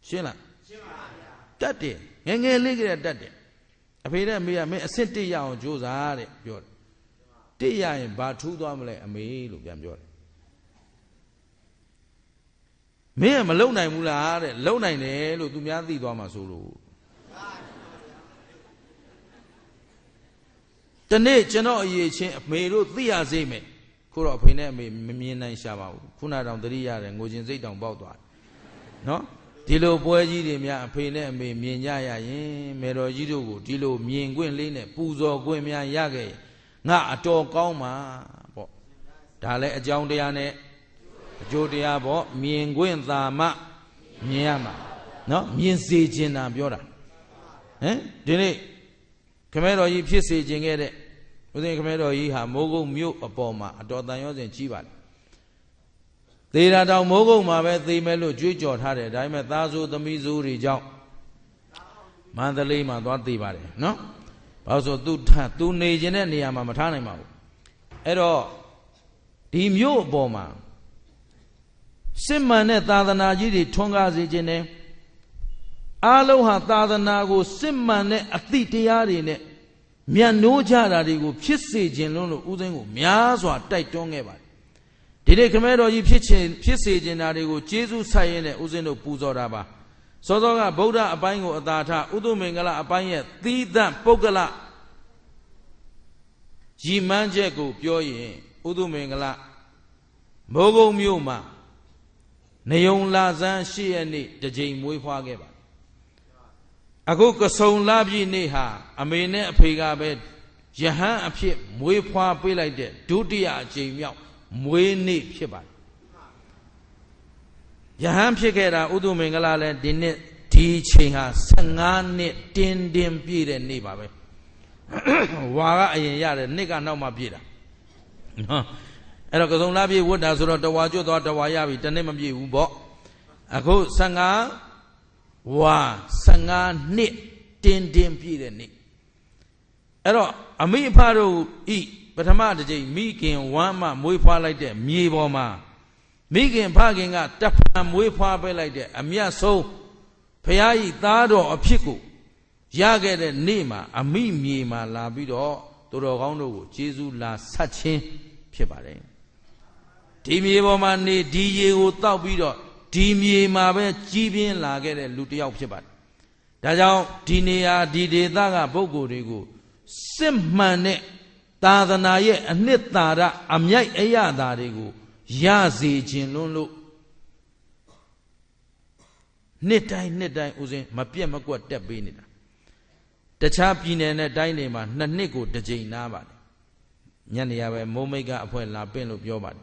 ရှင်းလားရှင်းပါဗျာတတ်တယ်ငငယ်လေးကတည်းကတတ်တယ်အဖေနဲ့မေကမင်းအဆင့်တရအောင်ကြိုးစားတဲ့ပြောတယ်တစ်ရရင်ဘာထူးသွားမလဲအမေလို့ပြန်ပြောတယ်မင်းကမလုံနိုင်ဘူးလားတဲ့လုံနိုင်တယ်လို့သူများသိသွားမှာဆိုလို့တနေ့ကျွန်တော်အရေးချင်းအမေတို့သိရစေမယ်ခုတော့အဖေနဲ့အမေမမြင်နိုင်ရှာပါဘူးခုနတောင်တတိရတယ်ငိုချင်းစိတ်တောင်ပေါက်သွားတယ်နော်ဒီလိုပွဲကြီးတွေများအဖေနဲ့အမေမြင်ကြရရင်မေတော်ကြီးတို့ကိုဒီလိုမြင်ခွင့်လေးနဲ့ပူဇော်ခွင့်များရခဲ့ရင်ငါအတော်ကောင်းမှာပေါ့ဒါလည်းအကြောင်းတရားနဲ့အကျိုးတရားပေါ့မြင်ခွင့်သာမှမြင်ရမှာနော်မြင်စေခြင်းတာပြောတာဟမ်ဒီနေ့ခမဲတော်ကြီးဖြစ်စေခြင်းခဲ့တဲ့ဦးဇင်းခမဲတော်ကြီးဟာမိုးကုတ်မြို့အပေါ်မှာအတော်တန်ရောစဉ်ကြီးပါလေသေတာတောင်မိုးကုတ်မှာပဲသေမယ်လို့ကြွေးကြော်ထားတယ်ဒါပေမဲ့သားဆိုသမီးဆိုတွေကြောင့်မန္တလေးမှာသွားသေပါတယ်နော်။ဘာလို့ဆိုသူထားသူနေခြင်းတဲ့နေရာမှာမထားနိုင်ပါဘူး။အဲ့တော့ဒီမြို့အပေါ်မှာစစ်မှန်တဲ့သာသနာကြီးတွေထွန်းကားစေခြင်းနဲ့အာလုံးဟာသာသနာကိုစစ်မှန်တဲ့အသည့်တရားတွေနဲ့မြတ်နိုးကြတာတွေကိုဖြစ်စေခြင်းလုံးလို့ဦးသိန်းကိုများစွာတိုက်တွန်းခဲ့ပါတယ်။ဒီနေ့ခမဲတော်ကြီးဖြစ်ခြင်းဖြစ်စေခြင်းတာတွေကိုကျေးဇူးဆိုင်ရင်းနဲ့ဦးသိန်းတို့ပူဇော်တာပါ။စောစောကဗုဒ္ဓအပိုင်းကိုအသာထားဥဒုမင်္ဂလအပိုင်းရဲ့သီးသန့်ပုဂ္ဂလရည်မှန်းချက်ကို ပြောရင်ဥဒုမင်္ဂလမိုးကုံမြို့မှာနေုံလာဇန်း၈ရက်နေ့တစ်ကြိမ်မွေးဖွားခဲ့ပါအခုကဆုံလာပြည့်နေ့ဟာအမေနဲ့အဖေကပဲယဟန်အဖြစ် မွေးဖွားပေးလိုက်တဲ့ဒုတိယအကြိမ်မြောက်မွေးနေ့ဖြစ်ပါတယ်ယဟန်ဖြစ်ခဲ့တာဥဒုမင်္ဂလာလဲဒီနှစ်ဒီချိန်ဟာ15နှစ်တင်းတင်းပြည့်တဲ့နေ့ပါပဲဝါကအရင်ရတယ်နှစ်ကနောက်မှပြည့်တာနော်အဲ့တော့ကစုံလားပြည့်ဝတ်တာဆိုတော့တဝါကျွတ်သွားတဝါရပြီတနေ့မပြည့်ဘူးပေါ့အခု15ဝါ15နှစ်တင်းတင်းပြည့်တဲ့နေ့အဲ့တော့အမိအဖတို့ဤပထမတစ်ကြိမ်မိခင်ဝမ်းမှမွေးဖွားလိုက်တဲ့မြေပေါ်မှာမိခင်ဖခင်ကတဖန်မွေးဖွားပေးလိုက်တဲ့အမြတ်ဆုံးဖရာဤသားတော်အဖြစ်ကိုရခဲ့တဲ့နေ့မှာအမိမြေမှာလာပြီးတော့သူတော်ကောင်းတို့ကိုကျေးဇူးလာဆက်ခြင်းဖြစ်ပါတယ်ဒီမြေပေါ်မှာနေဒီရေကိုတောက်ပြီးတော့ဒီမြေမှာပဲကြီးပြင်းလာခဲ့တဲ့လူတစ်ယောက်ဖြစ်ပါတယ်ဒါကြောင့်ဒီနေရာဒီဒေသကပုဂ္ဂိုလ်တွေကိုစစ်မှန်တဲ့သာသနာရဲ့အနှစ်သာရအမြိုက်အရသာတွေကိုရစေခြင်းလွန်းလို့နှစ်တိုင်းနှစ်တိုင်းဦးစင်းမပြတ်မကွက်တက်ပေးနေတာတခြားပြည်နယ်နဲ့တိုင်းတွေမှာနှစ်နှစ်ကိုတစ်ကြိမ်နားပါတယ်ညနေရပဲမိုးမိတ်ကအဖွဲလာပင့်လို့ပြောပါတယ်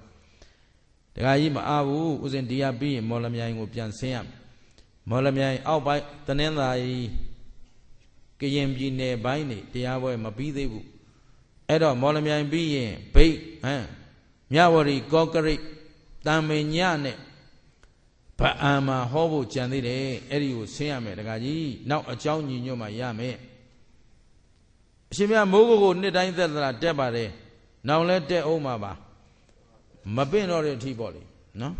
ဒကာကြီးမအားဘူးဦးစင်းတရားပြီးရင်မော်လမြိုင်ကိုပြန်ဆင်းရမယ်မော်လမြိုင်အောက်ပိုင်းတနင်္သာရီကရင်ပြည်နယ်ပိုင်းတွေတရားပွဲမပြီးသေးဘူးအဲ့တော့မော်လမြိုင်ပြီးရင်ဘိတ်ဟမ်မြဝရီကောကရိတ်တံမေညနဲ့ဗအာမှာဟောဖို့ကြံသေးတယ်အဲ့ဒီကိုဆင်းရမယ်တကကြီး နောက်အကြောင်းညီညွတ်မှရမယ်အရှင်မြတ်မိုးကိုကိုနှစ်တိုင်းသက်သလားတက်ပါတယ်နောက်လဲတက်အောင်မှာပါမပင့်တော့တဲ့အထိပေါ့လေနော်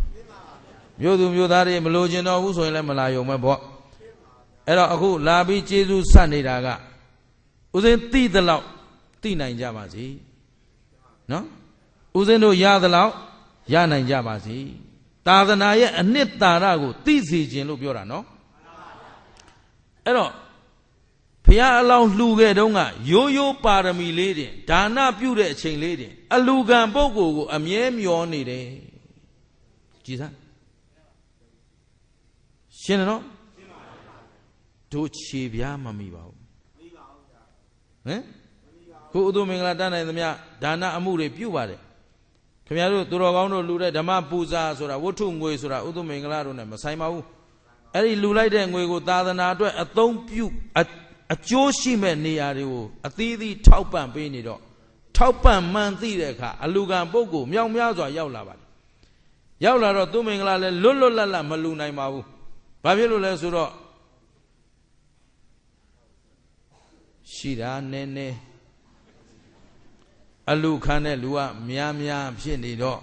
မြို့သူမြို့သားတွေမလိုချင်တော့ဘူးဆိုရင်လည်းမလာယုံမဲ့ပေါ့အဲ့တော့အခုလာပြီးကျေးဇူးဆက်နေတာကဥစဉ်တိတလောက်တိနိုင်ကြပါစေနော်ဦးဇင်းတို့ရသလောက်ရနိုင်ကြပါစေသာသနာရဲ့အနှစ်သာရကို သိစေခြင်းလို့ပြောတာနော်အဲ့တော့ဘုရားအလောင်းလှူခဲ့တုန်းကရိုးရိုးပါရမီလေးတင်ဒါနပြုတဲ့အချိန်လေးတင် အလူကံပုဂ္ဂိုလ်ကိုအမြဲမျောနေတယ်ကြည်စမ်းရှင်းတယ်နော်တို့ခြေပြားမမိပါဘူးဟမ်ကိုဥဒ္ဓမင်္ဂလာတတ်နိုင်သမျှဒါနအမှုတွေပြုပါတယ်ခင်ဗျားတို့သူတော်ကောင်းတို့လှူတဲ့ဓမ္မပူဇာဆိုတာဝတ္ထုငွေဆိုတာဥဒ္ဓမင်္ဂလာတို့နဲ့မဆိုင်ပါဘူးအဲ့ဒီလှူလိုက်တဲ့ငွေကိုသာသနာအတွက် အသုံးပြုအကျိုးရှိမဲ့နေရာတွေကိုအသီးသီးထောက်ပံ့ပေးနေတော့ထောက်ပံ့မှန်သိတဲ့အခါအလူကံပုဂ္ဂိုလ်မြောက်များစွာရောက်လာပါတယ်ရောက်လာတော့သူမင်္ဂလာလည်းလွတ်လွတ်လပ်လပ်မလူနိုင်ပါဘူးဘာဖြစ်လို့လဲဆိုတော့ရှိတာနည်းနည်းအလူခံတဲ့လူကများများဖြစ်နေတော့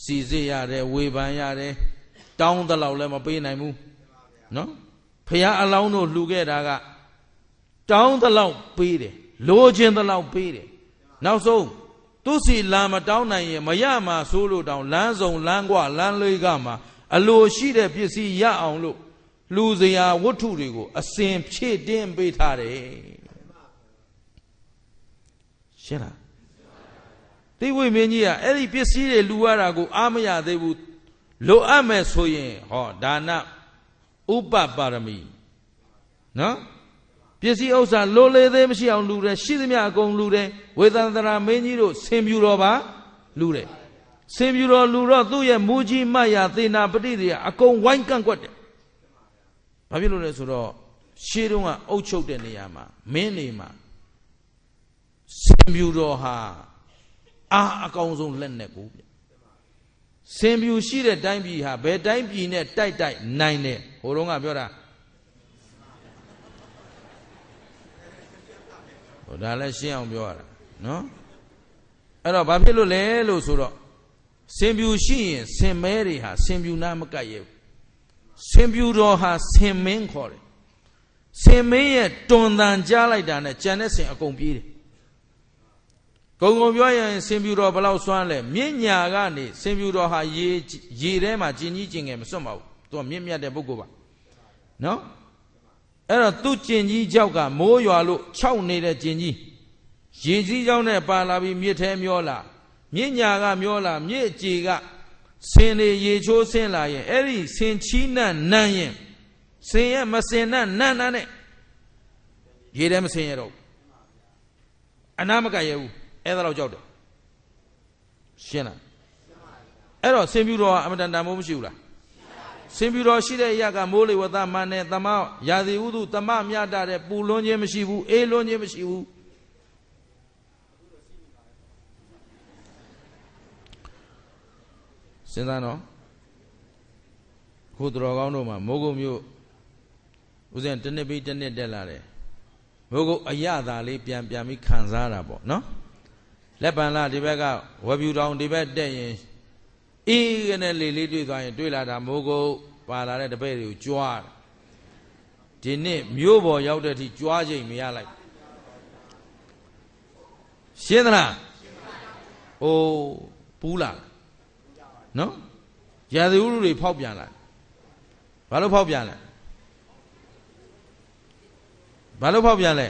စီစစ်ရတယ်ဝေဖန်ရတယ်တောင်းတလောက်လည်းမပေးနိုင်ဘူးနော်ဖះအလောင်းတို့လှူခဲ့တာက တောင်းတလောက်ပေးတယ်လိုချင်တလောက်ပေးတယ်နောက်ဆုံးသူစီလမ်းမတောင်းနိုင်ရင် မရမှာဆိုးလို့တောင်းလမ်းစုံလမ်းကွလမ်းလေးကမှာအလိုရှိတဲ့ပစ္စည်းရအောင်လို့လူစရာဝတ္ထုတွေကိုအစဉ်ဖြည့်တင်းပေးထားတယ်ရှင်းလားသိဝိမင်းကြီးကအဲ့ဒီပစ္စည်းတွေလူရတာကိုအားမရသေးဘူးလိုအပ်မယ်ဆိုရင်ဟောဒါနဥပပါရမီနော်ပစ္စည်းဥစ္စာလိုလေသေးမရှိအောင်လူတယ်ရှိသမျှအကုန်လူတယ်ဝေသန္တရာမင်းကြီးတို့ဆင်ပြူတော်ပါလူတယ်ဆင်ပြူတော်လူတော့သူ့ရဲ့မူကြီးမတ်ရာသေနာပတိတွေအကုန်ဝိုင်းကန့်ကွက်တယ်ဘာဖြစ်လို့လဲဆိုတော့ရှေးတုန်းကအုပ်ချုပ်တဲ့နေရာမှာမင်းနေမှာင်ပြူတော်ဟာအာအကောင်ဆုံးလက်နဲ့ကိုဗျစင်ပြူရှိတဲ့တိုင်းပြည်ဟာဘယ်တိုင်းပြည်နဲ့တိုက်တိုက်နိုင်တယ်ဟိုတုန်းကပြောတာဟိုဒါလည်းရှင်းအောင်ပြောရတာနော်အဲ့တော့ဘာဖြစ်လို့လဲလို့ဆိုတော့စင်ပြူရှိရင်စင်မဲတွေဟာစင်ပြူနာမကပ်ရဲ့စင်ပြူတော်ဟာစင်မင်းခေါ်တယ်စင်မင်းရဲ့တွန်တန်ကြားလိုက်တာနဲ့ကြံတဲ့စင်အကုန်ပြေးတယ်ကုံကုံပြောရင်ဆင်ပြူတော်ဘလောက်စွမ်းလဲမြင့်ညာကနေဆင်ပြူတော်ဟာရေရေထဲမှာကျင်ကြီးကျင်ငယ်မစွန့်ပါဘူးသူကမြင့်မြတ်တဲ့ပုဂ္ဂိုလ်ပါနော်အဲ့တော့သူ့ကျင်ကြီးကြောက်ကမိုးရွာလို့ခြောက်နေတဲ့ကျင်ကြီးရေစည်းကြောင်းနဲ့ပါလာပြီးမြစ်ထဲမျောလာမြင့်ညာက မျောလာ မြစ်အကြေကဆင်တွေရေချိုးဆင်းလာရင်အဲ့ဒီဆင်ချီးနံ့နံ့ရင်ဆင်ရဲ့မဆင်နံ့နံ့နံ့နဲ့ရေထဲမဆင်ရတော့အနာမကရဘူးအဲ့ဒါတော့ကြောက်တယ်ရှင်းလားအဲ့တော့ဆင်ပြူတော်ကအမတန်တန်မိုးမရှိဘူးလားဆင်ပြူတော်ရှိတဲ့အရာကမိုးလေဝသမန်နဲ့တမရာသီဥတုတမမြတာတဲ့ပူလွန်းခြင်းမရှိဘူးအေးလွန်းခြင်းမရှိဘူးစဉ်းစားနော်ခုတော်ကောင်းတို့မှာမိုးကုတ်မြို့ဥစဉ်တနစ်ပြီးတနစ်တက်လာတယ်မိုးကုတ်အရသာလေးပြန်ပြန်ပြီးခံစားတာပေါ့နော်လက်ပံလာဒီဘက်ကဝပြူတောင်ဒီဘက်တက်ရင်အေးကနဲ့လေလေးတွေ့သွားရင် တွေ့လာတာမိုးကုတ်ပါလာတဲ့တပည့်တွေကိုကြွားတယ်ဒီနေ့မြို့ပေါ်ရောက်တဲ့အထိကြွားချိန်မရလိုက်ရှင်းသလားအိုးပူးလာနော်ရာသီဥတုတွေဖောက်ပြန်လာဘာလို့ဖောက်ပြန်လဲဘာလို့ဖောက်ပြန်လဲ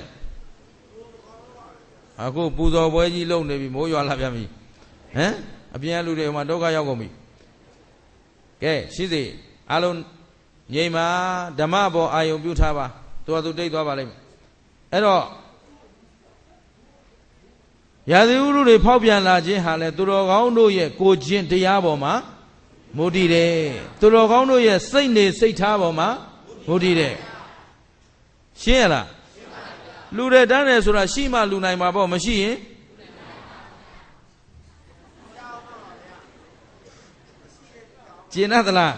အခုပူဇော်ပွဲကြီးလုပ်နေပြီမိုးရွာလာပြန်ပြီဟမ်အပြင်လူတွေဟိုမှာဒုက္ခရောက်ကုန်ပြီကဲရှိစေအလုံးငြိမ်ပါဓမ္မပေါ်အာယုံပြုထားပါသူကသူတိတ်သွားပါလိမ့်မယ်အဲ့တော့ရာဇဝုရုတွေဖောက်ပြန်လာခြင်းဟာလဲသူတော်ကောင်းတို့ရဲ့ကိုခြင်းတရားပေါ်မှာမူတည်တယ်သူတော်ကောင်းတို့ရဲ့စိတ်နေစိတ်ထားပေါ်မှာမူတည်တယ်ရှင်းရလားလူတဲ့တန်းတယ်ဆိုတာရှိမှလူနိုင်မှာပေါ့မရှိရင်ကျင်တ်သလား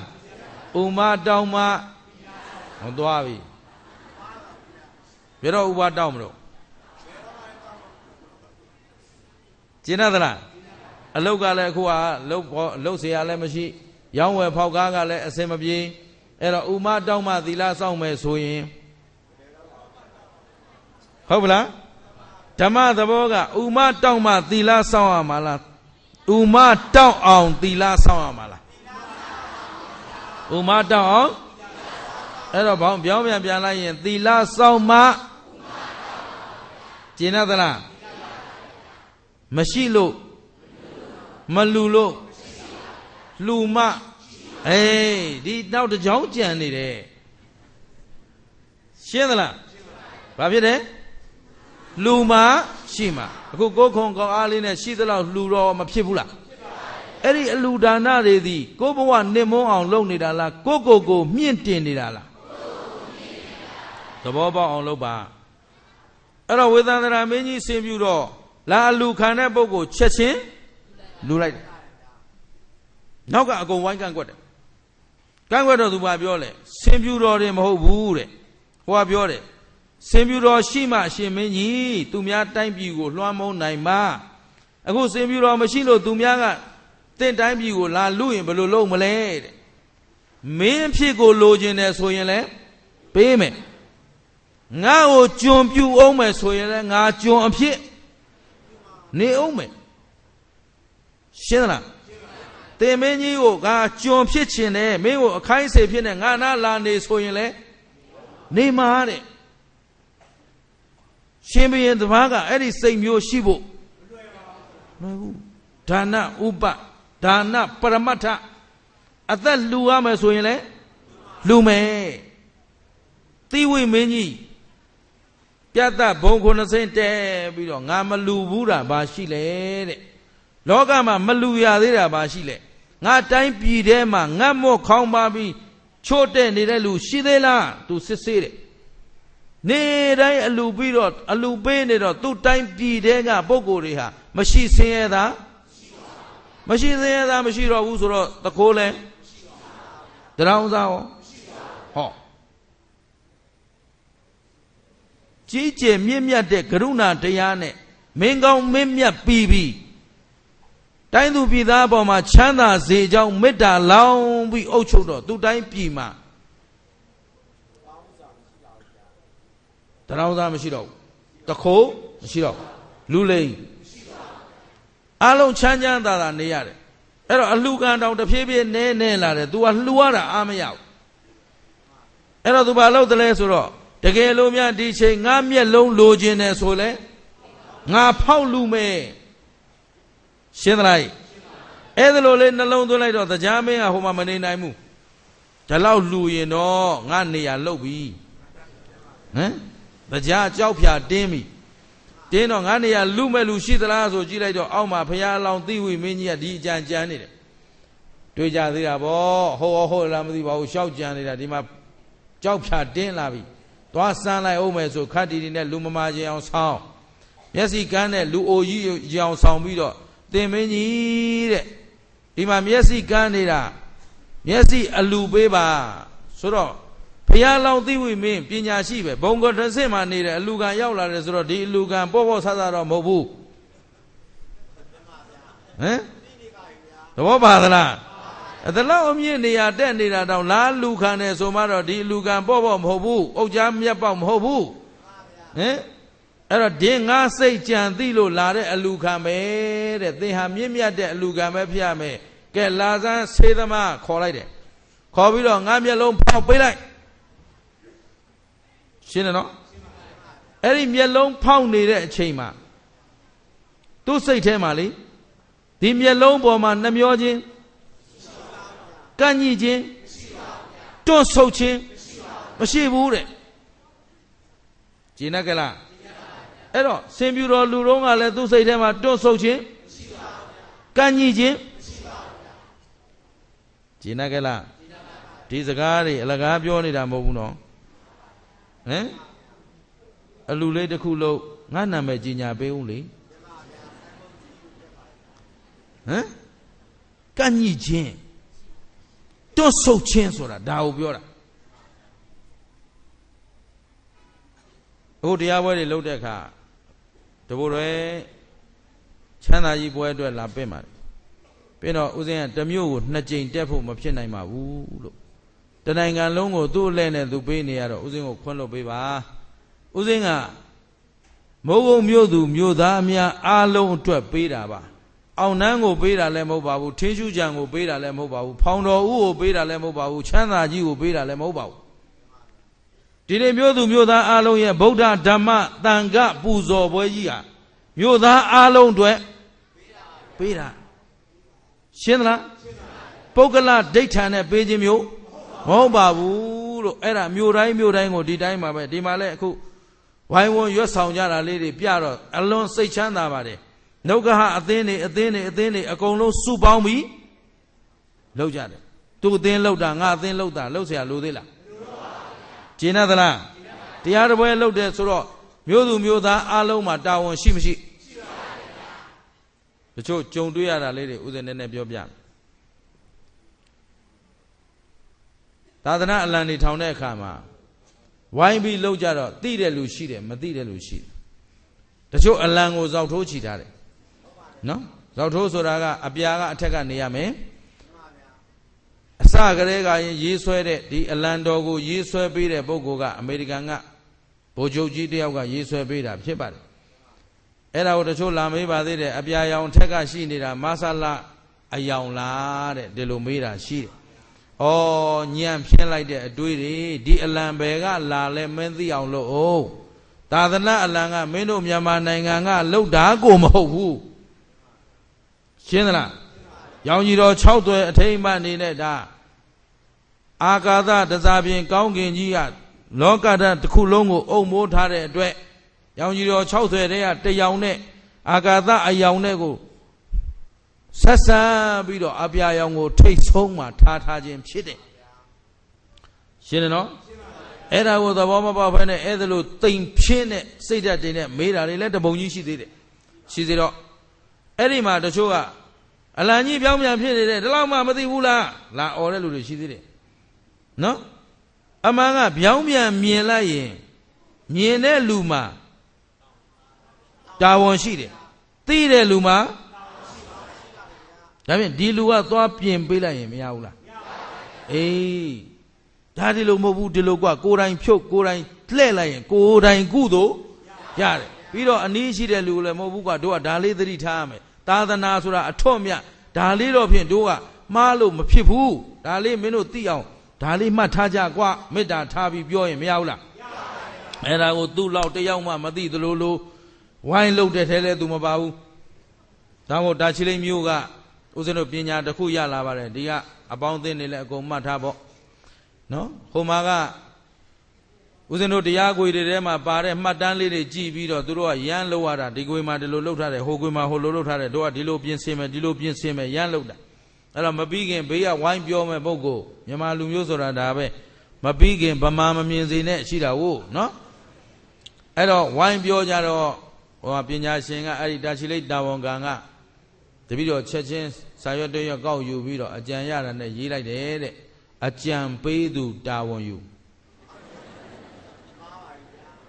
ဥမာတောင်းမမသွားပြီဘယ်တော့ဥပါတောင်းမလို့ကျင်တ်သလားအလုတ်ကလည်းအခုဟာလုတ်လုတ်เสียရလည်းမရှိ ရောင်းဝယ်ဖောက်ကားကလည်းအဆင်မပြေအဲ့တော့ဥမာတောင်းမသီလစောင့်မယ်ဆိုရင်ဟုတ်ပလားဓမ္မသဘောကဥမတောင့်မှသီလဆောင်ရမှာလားဥမတောင့်အောင်သီလဆောင်ရမှာလားဥမတောင့်အောင်အဲ့တော့ဘောင်းပြောင်းပြန်ပြန်လိုက်ရင်သီလဆောင်မှကျင်ရသလားမရှိလို့မလူလို့လူမအေးဒီနောက်တစ်ကြောင်းကြံနေတယ်ရှင်းသလားဘာဖြစ်တယ်လှူမှရှိမှအခုကိုခုံကောင်းအားလေးနဲ့ရှိသလောက်လှူတော့မဖြစ်ဘူးလားအဲ့ဒီအလှူဒါနတွေသည်ကိုဘဝနှိမွန်းအောင်လုပ်နေတာလားကိုကိုကိုမြင့်တင်နေတာလားသဘောပေါက်အောင်လုပ်ပါအဲ့တော့ဝေသန္တရာမင်းကြီးဆင်ပြူတော့လာအလှူခံတဲ့ပုဂ္ဂိုလ်ချက်ချင်းလှူလိုက်တယ်နောက်ကအကုန်ဝိုင်းကန့်ကွက်တယ်ကန့်ကွက်တော့သူကပြောလဲဆင်ပြူတော်တယ်မဟုတ်ဘူးတဲ့ဟိုကပြောတယ်ဆင်ပြူတော်ရှိမှအရှင်မင်းကြီးသူများတိုင်းပြည်ကိုလွှမ်းမိုးနိုင်မှအခုဆင်ပြူတော်မရှိလို့သူများကတင့်တိုင်းပြည်ကိုလာလူရင်ဘယ်လိုလုပ်မလဲတဲ့မင်းဖြစ်ကိုလိုချင်တယ်ဆိုရင်လည်းပေးမယ်ငါ့ကိုကျွံပြူအောင်မယ်ဆိုရင်လည်းငါကျွံအဖြစ်နေအောင်မယ်ရှင်းလားတင်မင်းကြီးကိုငါကျွံဖြစ်ခြင်းနဲ့မင်းကိုအခိုင်းအစေဖြစ်နေငါနာလာနေဆိုရင်လည်းနေမှာတဲ့ရှင်ဘုရင်တပားကအဲ့ဒီစိတ်မျိုးရှိဖို့မလွယ်ဘူးဒါနဥပဒါနပရမတ္ထအသက်လှူရမယ်ဆိုရင်လေလှူမယ်သီဝိမင်းကြီးပြတ်တဘုံခုနှစင်းတဲပြီးတော့ငါမလူဘူးတာဘာရှိလဲတဲ့လောကမှာမလူရသေးတာဘာရှိလဲငါတိုင်းပြည်ထဲမှာငတ်မော့ခေါင်းပါပြီးချို့တဲ့နေတဲ့လူရှိသေးလား तू စစ်ဆေးတယ်နေတိုင်းအလူပြီးတော့အလူပေးနေတော့သူ့တိုင်းပြည်တဲကပုံကိုယ်တွေဟာမရှိဆင်းရဲတာမရှိဆင်းရဲတာမရှိတော့ဘူးဆိုတော့တကိုးလဲတရောင်းစားရောဟောကြီးကျယ်မြင့်မြတ်တဲ့ကရုဏာတရားနဲ့မင်းကောင်းမင်းမြတ်ပြီးပြီးတိုင်းသူပြည်သားအပေါ်မှာ ချမ်းသာစေကြောင်းမေတ္တာလောင်းပြီးအုပ်ချုပ်တော့သူတိုင်းပြည်မှာတရောင်းသားမရှိတော့ဘူးတခိုးမရှိတော့လူလိမ်အလုံးချမ်းချမ်းသာသာနေရတယ်အဲ့တော့အလှကန်တောင်တဖြည်းဖြည်းနဲနဲလာတယ် तू ကလှူရတာအားမရဘူးအဲ့တော့ तू ဘာလုပ်သလဲဆိုတော့တကယ်လို့များဒီချိန်ငါမျက်လုံးလိုချင်တယ်ဆိုလဲငါဖောက်လူမယ်ရှင်းသလားအဲ့ဒါလိုလေနှလုံးသွင်းလိုက်တော့ကြားမင်းကဟိုမှာမနေနိုင်ဘူးဒါလောက်လှူရင်တော့ငါနေရာလောက်ပြီဟမ်ကြားကြောက်ဖြာတင်းပြီတင်းတော့ငါနေရလူမဲ့လူရှိသလားဆိုကြည့်လိုက်တော့အောက်မှာဖရာလောင်သိဝိမင်းကြီးကဒီအကြံကြံနေတယ်တွေးကြသေးတာဗောဟိုဟိုလားမသိပါဘူးရှောက်ကြံနေတာဒီမှာကြောက်ဖြာတင်းလာပြီသွားစမ်းလိုက်အောင်မယ်ဆိုခတ်တီတီနဲ့လူမမာချင်းအောင်ဆောင်းမျက်စိကန်းတဲ့လူအိုကြီးရောင်ဆောင်ပြီးတော့သင်မင်းကြီးတဲ့ဒီမှာမျက်စိကန်းနေတာမျက်စိအလူပေးပါဆိုတော့ဘုရားလောင်းသိဝိမင်းပညာရှိပဲဘုံကထစင်မှာနေတယ်အလူကံရောက်လာတယ်ဆိုတော့ဒီအလူကံပေါ့ပေါ့ဆဆတော့မဟုတ်ဘူးဟမ်သဘောပါသလားအတလောက်အမြင့်နေရာတက်နေတာတော့လားလူခံတယ်ဆိုမှတော့ဒီလူခံပေါ့ပေါ့မဟုတ်ဘူးအုတ်ချားမြက်ပေါက်မဟုတ်ဘူးဟင်အဲ့တော့ဒင်းငါစိတ်ကြံသိလို့လာတဲ့အလူခံပဲတဲ့သင်ဟာမြင့်မြတ်တဲ့အလူခံပဲဖြစ်ရမယ်ကဲလာစမ်းဆေးသမားခေါ်လိုက်တယ်ခေါ်ပြီးတော့ငါမျက်လုံးဖောက်ပေးလိုက်ရှင်းတယ်နော်အဲ့ဒီမျက်လုံးဖောက်နေတဲ့အချိန်မှာသူ့စိတ်ထဲမှာလေဒီမျက်လုံးပေါ်မှာနှမျောခြင်းကန့်ညိခြင်းတွန့်ဆုတ်ခြင်းမရှိဘူးတဲ့ဂျင်းနက်ကလားအဲ့တော့ဆင်ပြူတော် လူတော်ကလည်းသူ့စိတ်ထဲမှာတွန့်ဆုတ်ခြင်းကန့်ညိခြင်းဂျင်းနက်ကလားဒီစကားတွေအလကားပြောနေတာမဟုတ်ဘူးနော်ဟမ်အလူလေးတစ်ခုလုံးငါနာမည်ကြီးညာပေးဦးလေဟမ်ကန့်ညိခြင်းတွတ်ဆုတ်ခြင်းဆိုတာဒါကိုပြောတာအခုတရားပွဲတွေလုပ်တဲ့အခါတဘိုးတွေချမ်းသာကြီးပွဲအတွက်လာပင့်ပါတယ်ပင့်တော့ဦးဇင်းကတမျိုးကိုနှစ်ကြိမ်တက်ဖို့မဖြစ်နိုင်ပါဘူးလို့တနိုင်ငံလုံးကိုသူ့အလဲနဲ့သူပေးနေရတော့ဦးစင်းကိုခွင့်လွတ်ပေးပါဦးစင်းကမိုးကုံမြို့သူမြို့သားများအားလုံးအတွက် ပေးတာပါအောင်နှန်းကိုပေးတာလည်းမဟုတ်ပါဘူးထင်းရှူးကြံကိုပေးတာလည်းမဟုတ်ပါဘူးဖောင်တော်ဦးကိုပေးတာလည်းမဟုတ်ပါဘူးချမ်းသာကြီးကိုပေးတာလည်းမဟုတ်ပါဘူးဒီနေ့မြို့သူမြို့သားအားလုံးရဲ့ဗုဒ္ဓဓမ္မတန်ခပူဇော်ပွဲကြီးဟာမြို့သားအားလုံးအတွက်ပေးတာရှင်းသလားပုဂ္ဂလဒိဋ္ဌာန်နဲ့ပေးခြင်းမျိုးမဟုတ်ပါဘူးလို့အဲ့ဒါမြို့တိုင်းမြို့တိုင်းကိုဒီတိုင်းမှာပဲဒီမှာလည်းအခုဝိုင်းဝန်းရွတ်ဆောင်ကြတာလေးတွေပြတော့အလွန်စိတ်ချမ်းသာပါတယ်နှုတ်ကဟအသင်းတွေအသင်းတွေအသင်းတွေအကုန်လုံးစုပေါင်းပြီးလောက်ကြတယ်သူအသင်းလောက်တာငါအသင်းလောက်တာလောက်เสียလို့သေးလားကျေနပ်သလားတရားတပွဲလောက်တယ်ဆိုတော့မျိုးသူမျိုးသားအလုံးမှာတာဝန်ရှိမရှိရှိပါဘူးတချို့ကြုံတွေ့ရတာလေးတွေဥစဉ်နဲ့နဲ့ပြောပြမယ်သာသနာအလံတွေထောင်တဲ့အခါမှာဝိုင်းပြီးလှုပ်ကြတော့သိတဲ့လူရှိတယ်မသိတဲ့လူရှိတယ်တချို့အလံကိုဇောက်ထိုးချီထားတယ်နော်ဇောက်ထိုးဆိုတာကအပြာကအထက်ကနေရမယ်အစကတည်းကရင်ရေးဆွဲတဲ့ဒီအလံတော်ကိုရေးဆွဲပေးတဲ့ပုဂ္ဂိုလ်ကအမေရိကန်ကဗိုလ်ချုပ်ကြီးတယောက်ကရေးဆွဲပေးတာ ဖြစ်ပါတယ်အဲ့ဒါကိုတချို့လာမေးပါသေးတယ်အပြာရောင်ထက်ကရှိနေတာမဆလာအယောင်လားတဲ့ဒီလိုမေးတာရှိတယ်ဩညံဖြစ်လိုက်တဲ့အတွေးတွေဒီအလံဘယ်ကလာလဲမင်းသိအောင်လို့ဩသာသနာအလံကမင်းတို့မြန်မာနိုင်ငံကလှုပ်တာကိုမဟုတ်ဘူးရှင်းသလားရောင်ကြီးတော်6သွဲအထိမ့်မှနေနဲ့ဒါအာကာသတစားပြင်ကောင်းကင်ကြီးကလောကဓာတ်တစ်ခုလုံးကိုအုံမိုးထားတဲ့အတွက်ရောင်ကြီးတော်6သွဲတဲ့ကတရောင်နဲ့အာကာသအယောင်နဲ့ကိုဆက်ဆံပြီးတော့အပြာရောင်ကို ထိတ်ဆုံးမှထားထားခြင်းဖြစ်တယ်ရှင်းတယ်နော်အဲ့ဒါကိုသဘောမပေါက်ဘဲနဲ့အဲ့ဒါလို့တိမ်ဖြင်းတဲ့စိတ်ဓာတ်တွေနဲ့မေးတာတွေလည်းတပုံကြီးရှိသေးတယ်ရှိသေးတော့အဲ့ဒီမှာတချို့ကအလံကြီးပြောင်းပြန်ဖြစ်နေတယ်ဒီလောက်မှမသိဘူးလားလာអော်တဲ့လူတွေရှိသေးတယ်နော်အမှန်ကပြောင်းပြန်မြင်လိုက်ရင်မြင်တဲ့လူမှာတာဝန်ရှိတယ်သိတဲ့လူမှာဒါဖြင့်ဒီလူကသွားပြင်ပေးလိုက်ရင်မရဘူးလားမရပါဘူးအေးဒါဒီလိုမဟုတ်ဘူးဒီလိုကကိုယ်တိုင်ဖြုတ်ကိုယ်တိုင်လှဲ့လိုက်ရင်ကိုယ်တိုင်ကုသို့ရတယ်ပြီးတော့အနည်းရှိတဲ့လူလည်းမဟုတ်ဘူးကတို့ကဒါလေးသတိထားရမယ်သာသနာဆိုတာအထွတ်မြတ်ဒါလေးတော့ဖြင့်တို့ကမှားလို့မဖြစ်ဘူးဒါလေးမင်းတို့သိအောင်ဒါလေးမှတ်ထားကြကွမေတ္တာထားပြီးပြောရင်မရဘူးလားမရပါဘူးအဲ့ဒါကိုသူ့လောက်တယောက်မှမသိသလိုလိုဝိုင်းလုတဲ့ထဲလဲသူမပါဘူးဒါကိုတာချီလိမ့်မျိုးကဦးဇင်းတို့ပညာတစ်ခုရလာပါတယ်ဒီကအပေါင်းအသင်းတွေလည်းအကုန်မှတ်ထားပေါ့နော်ဟိုမှာကဦးဇင်းတို့တရားကိုယ်တွေထဲမှာပါတဲ့မှတ်တမ်းလေးတွေကြည့်ပြီးတော့သူတို့ကရမ်းလောက်ရတာဒီကိုယ်မှာဒီလိုလောက်ထားတယ်ဟိုကိုယ်မှာဟိုလိုလောက်ထားတယ်တို့ကဒီလိုပြင်ဆင်မယ်ဒီလိုပြင်ဆင်မယ်ရမ်းလောက်တာအဲ့တော့မပြီးခင်ဘေးကဝိုင်းပြောမဲ့ပုဂ္ဂိုလ်မြန်မာလူမျိုးဆိုတာဒါပဲမပြီးခင်ဗမာမမြင်စေနဲ့ရှိတာဟုတ်နော်အဲ့တော့ဝိုင်းပြောကြတော့ဟိုပညာရှင်ကအဲ့ဒီတာချီလိတ်တာဝန်ကံကတပည့်တော်ချက်ချင်းဇာရွက်တရွက်ကောက်ယူပြီးတော့အကြံရတာနဲ့ရေးလိုက်တယ်တဲ့အကြံပေးသူတာဝန်ယူ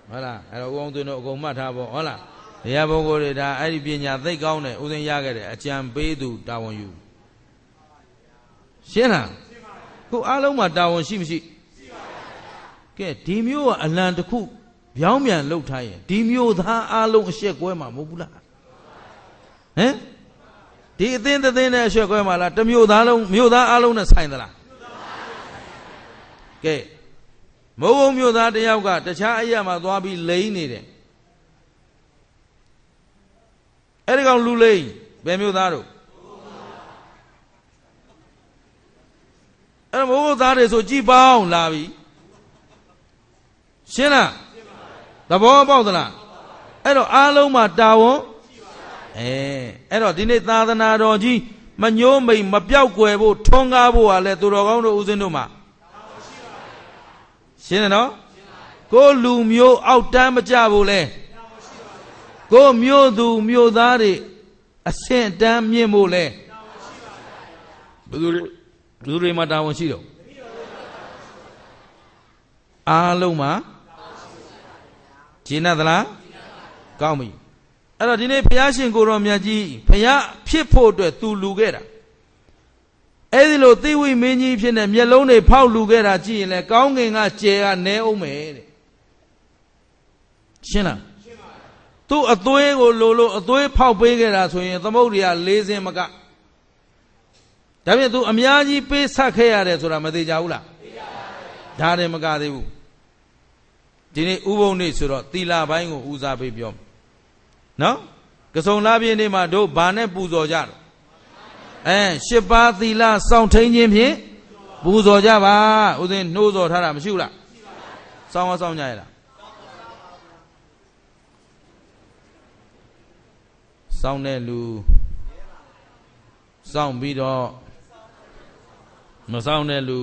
ဟုတ်လားအဲ့တော့ဦးအောင်သွင်းတို့အကုန်မှတ်ထားပေါ့ဟုတ်လားဘုရားပုဂ္ဂိုလ်တွေဒါအဲ့ဒီပညာသိကောင်းတယ်ဦးသိန်းရခဲ့တယ်အကြံပေးသူတာဝန်ယူရှင်းလားခုအားလုံးမှာ တာဝန်ရှိမရှိရှိပါပါကဲဒီမျိုးကအလံတစ်ခုပြောင်းပြန်လှုပ်ထားရင်ဒီမျိုးသားအားလုံးအရှက်ကွဲမှာမဟုတ်ဘူးလားဟမ်ဒီအသင်းတစ်သင်းနဲ့အရွက်ခွဲမှာလားတမျိုးသားလုံးမျိုးသားအလုံးနဲ့ဆိုင်သလားကဲမိုးဘုံမျိုးသားတယောက်ကတခြားအရာမှာသွားပြီးလိမ့်နေတယ်အဲ့ဒီကောင်လူလိမ့်ဘယ်မျိုးသားတို့အဲ့မိုးဘုံသားတွေဆိုကြည်ပေါင်းလာပြီရှင်းလားသဘောပေါက်သလားအဲ့တော့အားလုံးမှာတာဝန်အဲအဲ့တော့ဒီနေ့သာသနာတော်ကြီးမညှိုးမိန်မပြောက်ွယ်ဖို့ထွန်းကားဖို့ဟာလဲသူတော်ကောင်းတို့ဦးစင်းတို့မှာရှင်းတယ်နော်ကိုလူမျိုးအောက်တန်းမကြဘူးလဲကိုမျိုးသူမျိုးသားတွေအဆင့်တန်းမြင့်ဖို့လဲဘယ်သူလူတွေမှာတာဝန်ရှိတော့အားလုံးမှာဂျင်းတ်သလားကောင်းပြီအဲ့တော့ဒီနေ့ဘုရားရှင်ကိုတော်မြတ်ကြီးဘုရားဖြစ်ဖို့အတွက်သူလူခဲ့တာအဲ့ဒီလိုသိဝိမင်းကြီးဖြစ်နေမျက်လုံးတွေဖောက်လူခဲ့တာကြည့်ရင်လည်းကောင်းကင်ကကျယ်ကနေအောင်မယ်တဲ့ရှင်းလားရှင်းပါပြီသူ့အသွေးကိုလိုလို့အသွေးဖောက်ပေးခဲ့တာဆိုရင်သမုတ်တွေက၄စင်းမကဒါပြင်သူအများကြီးပေးဆက်ခဲ့ရတယ်ဆိုတာမသေးကြဘူးလားသိကြပါဘူးဒါတယ်မကသေးဘူးဒီနေ့ဥပုံနေ့ဆိုတော့သီလပိုင်းကိုဦးစားပေးပြောမယ်နော်ကစုံလပြည့်နေ့မှာတို့ဘာနဲ့ပူဇော်ကြတော့အဲရှစ်ပါးသီလစောင့်ထိန်ခြင်းဖြင့်ပူဇော်ကြပါဥစဉ်နှိုးဆော်ထားတာမရှိဘူးလားစောင့်ရစောင့်ကြရလားစောင့်တဲ့လူစောင့်ပြီးတော့မစောင့်တဲ့လူ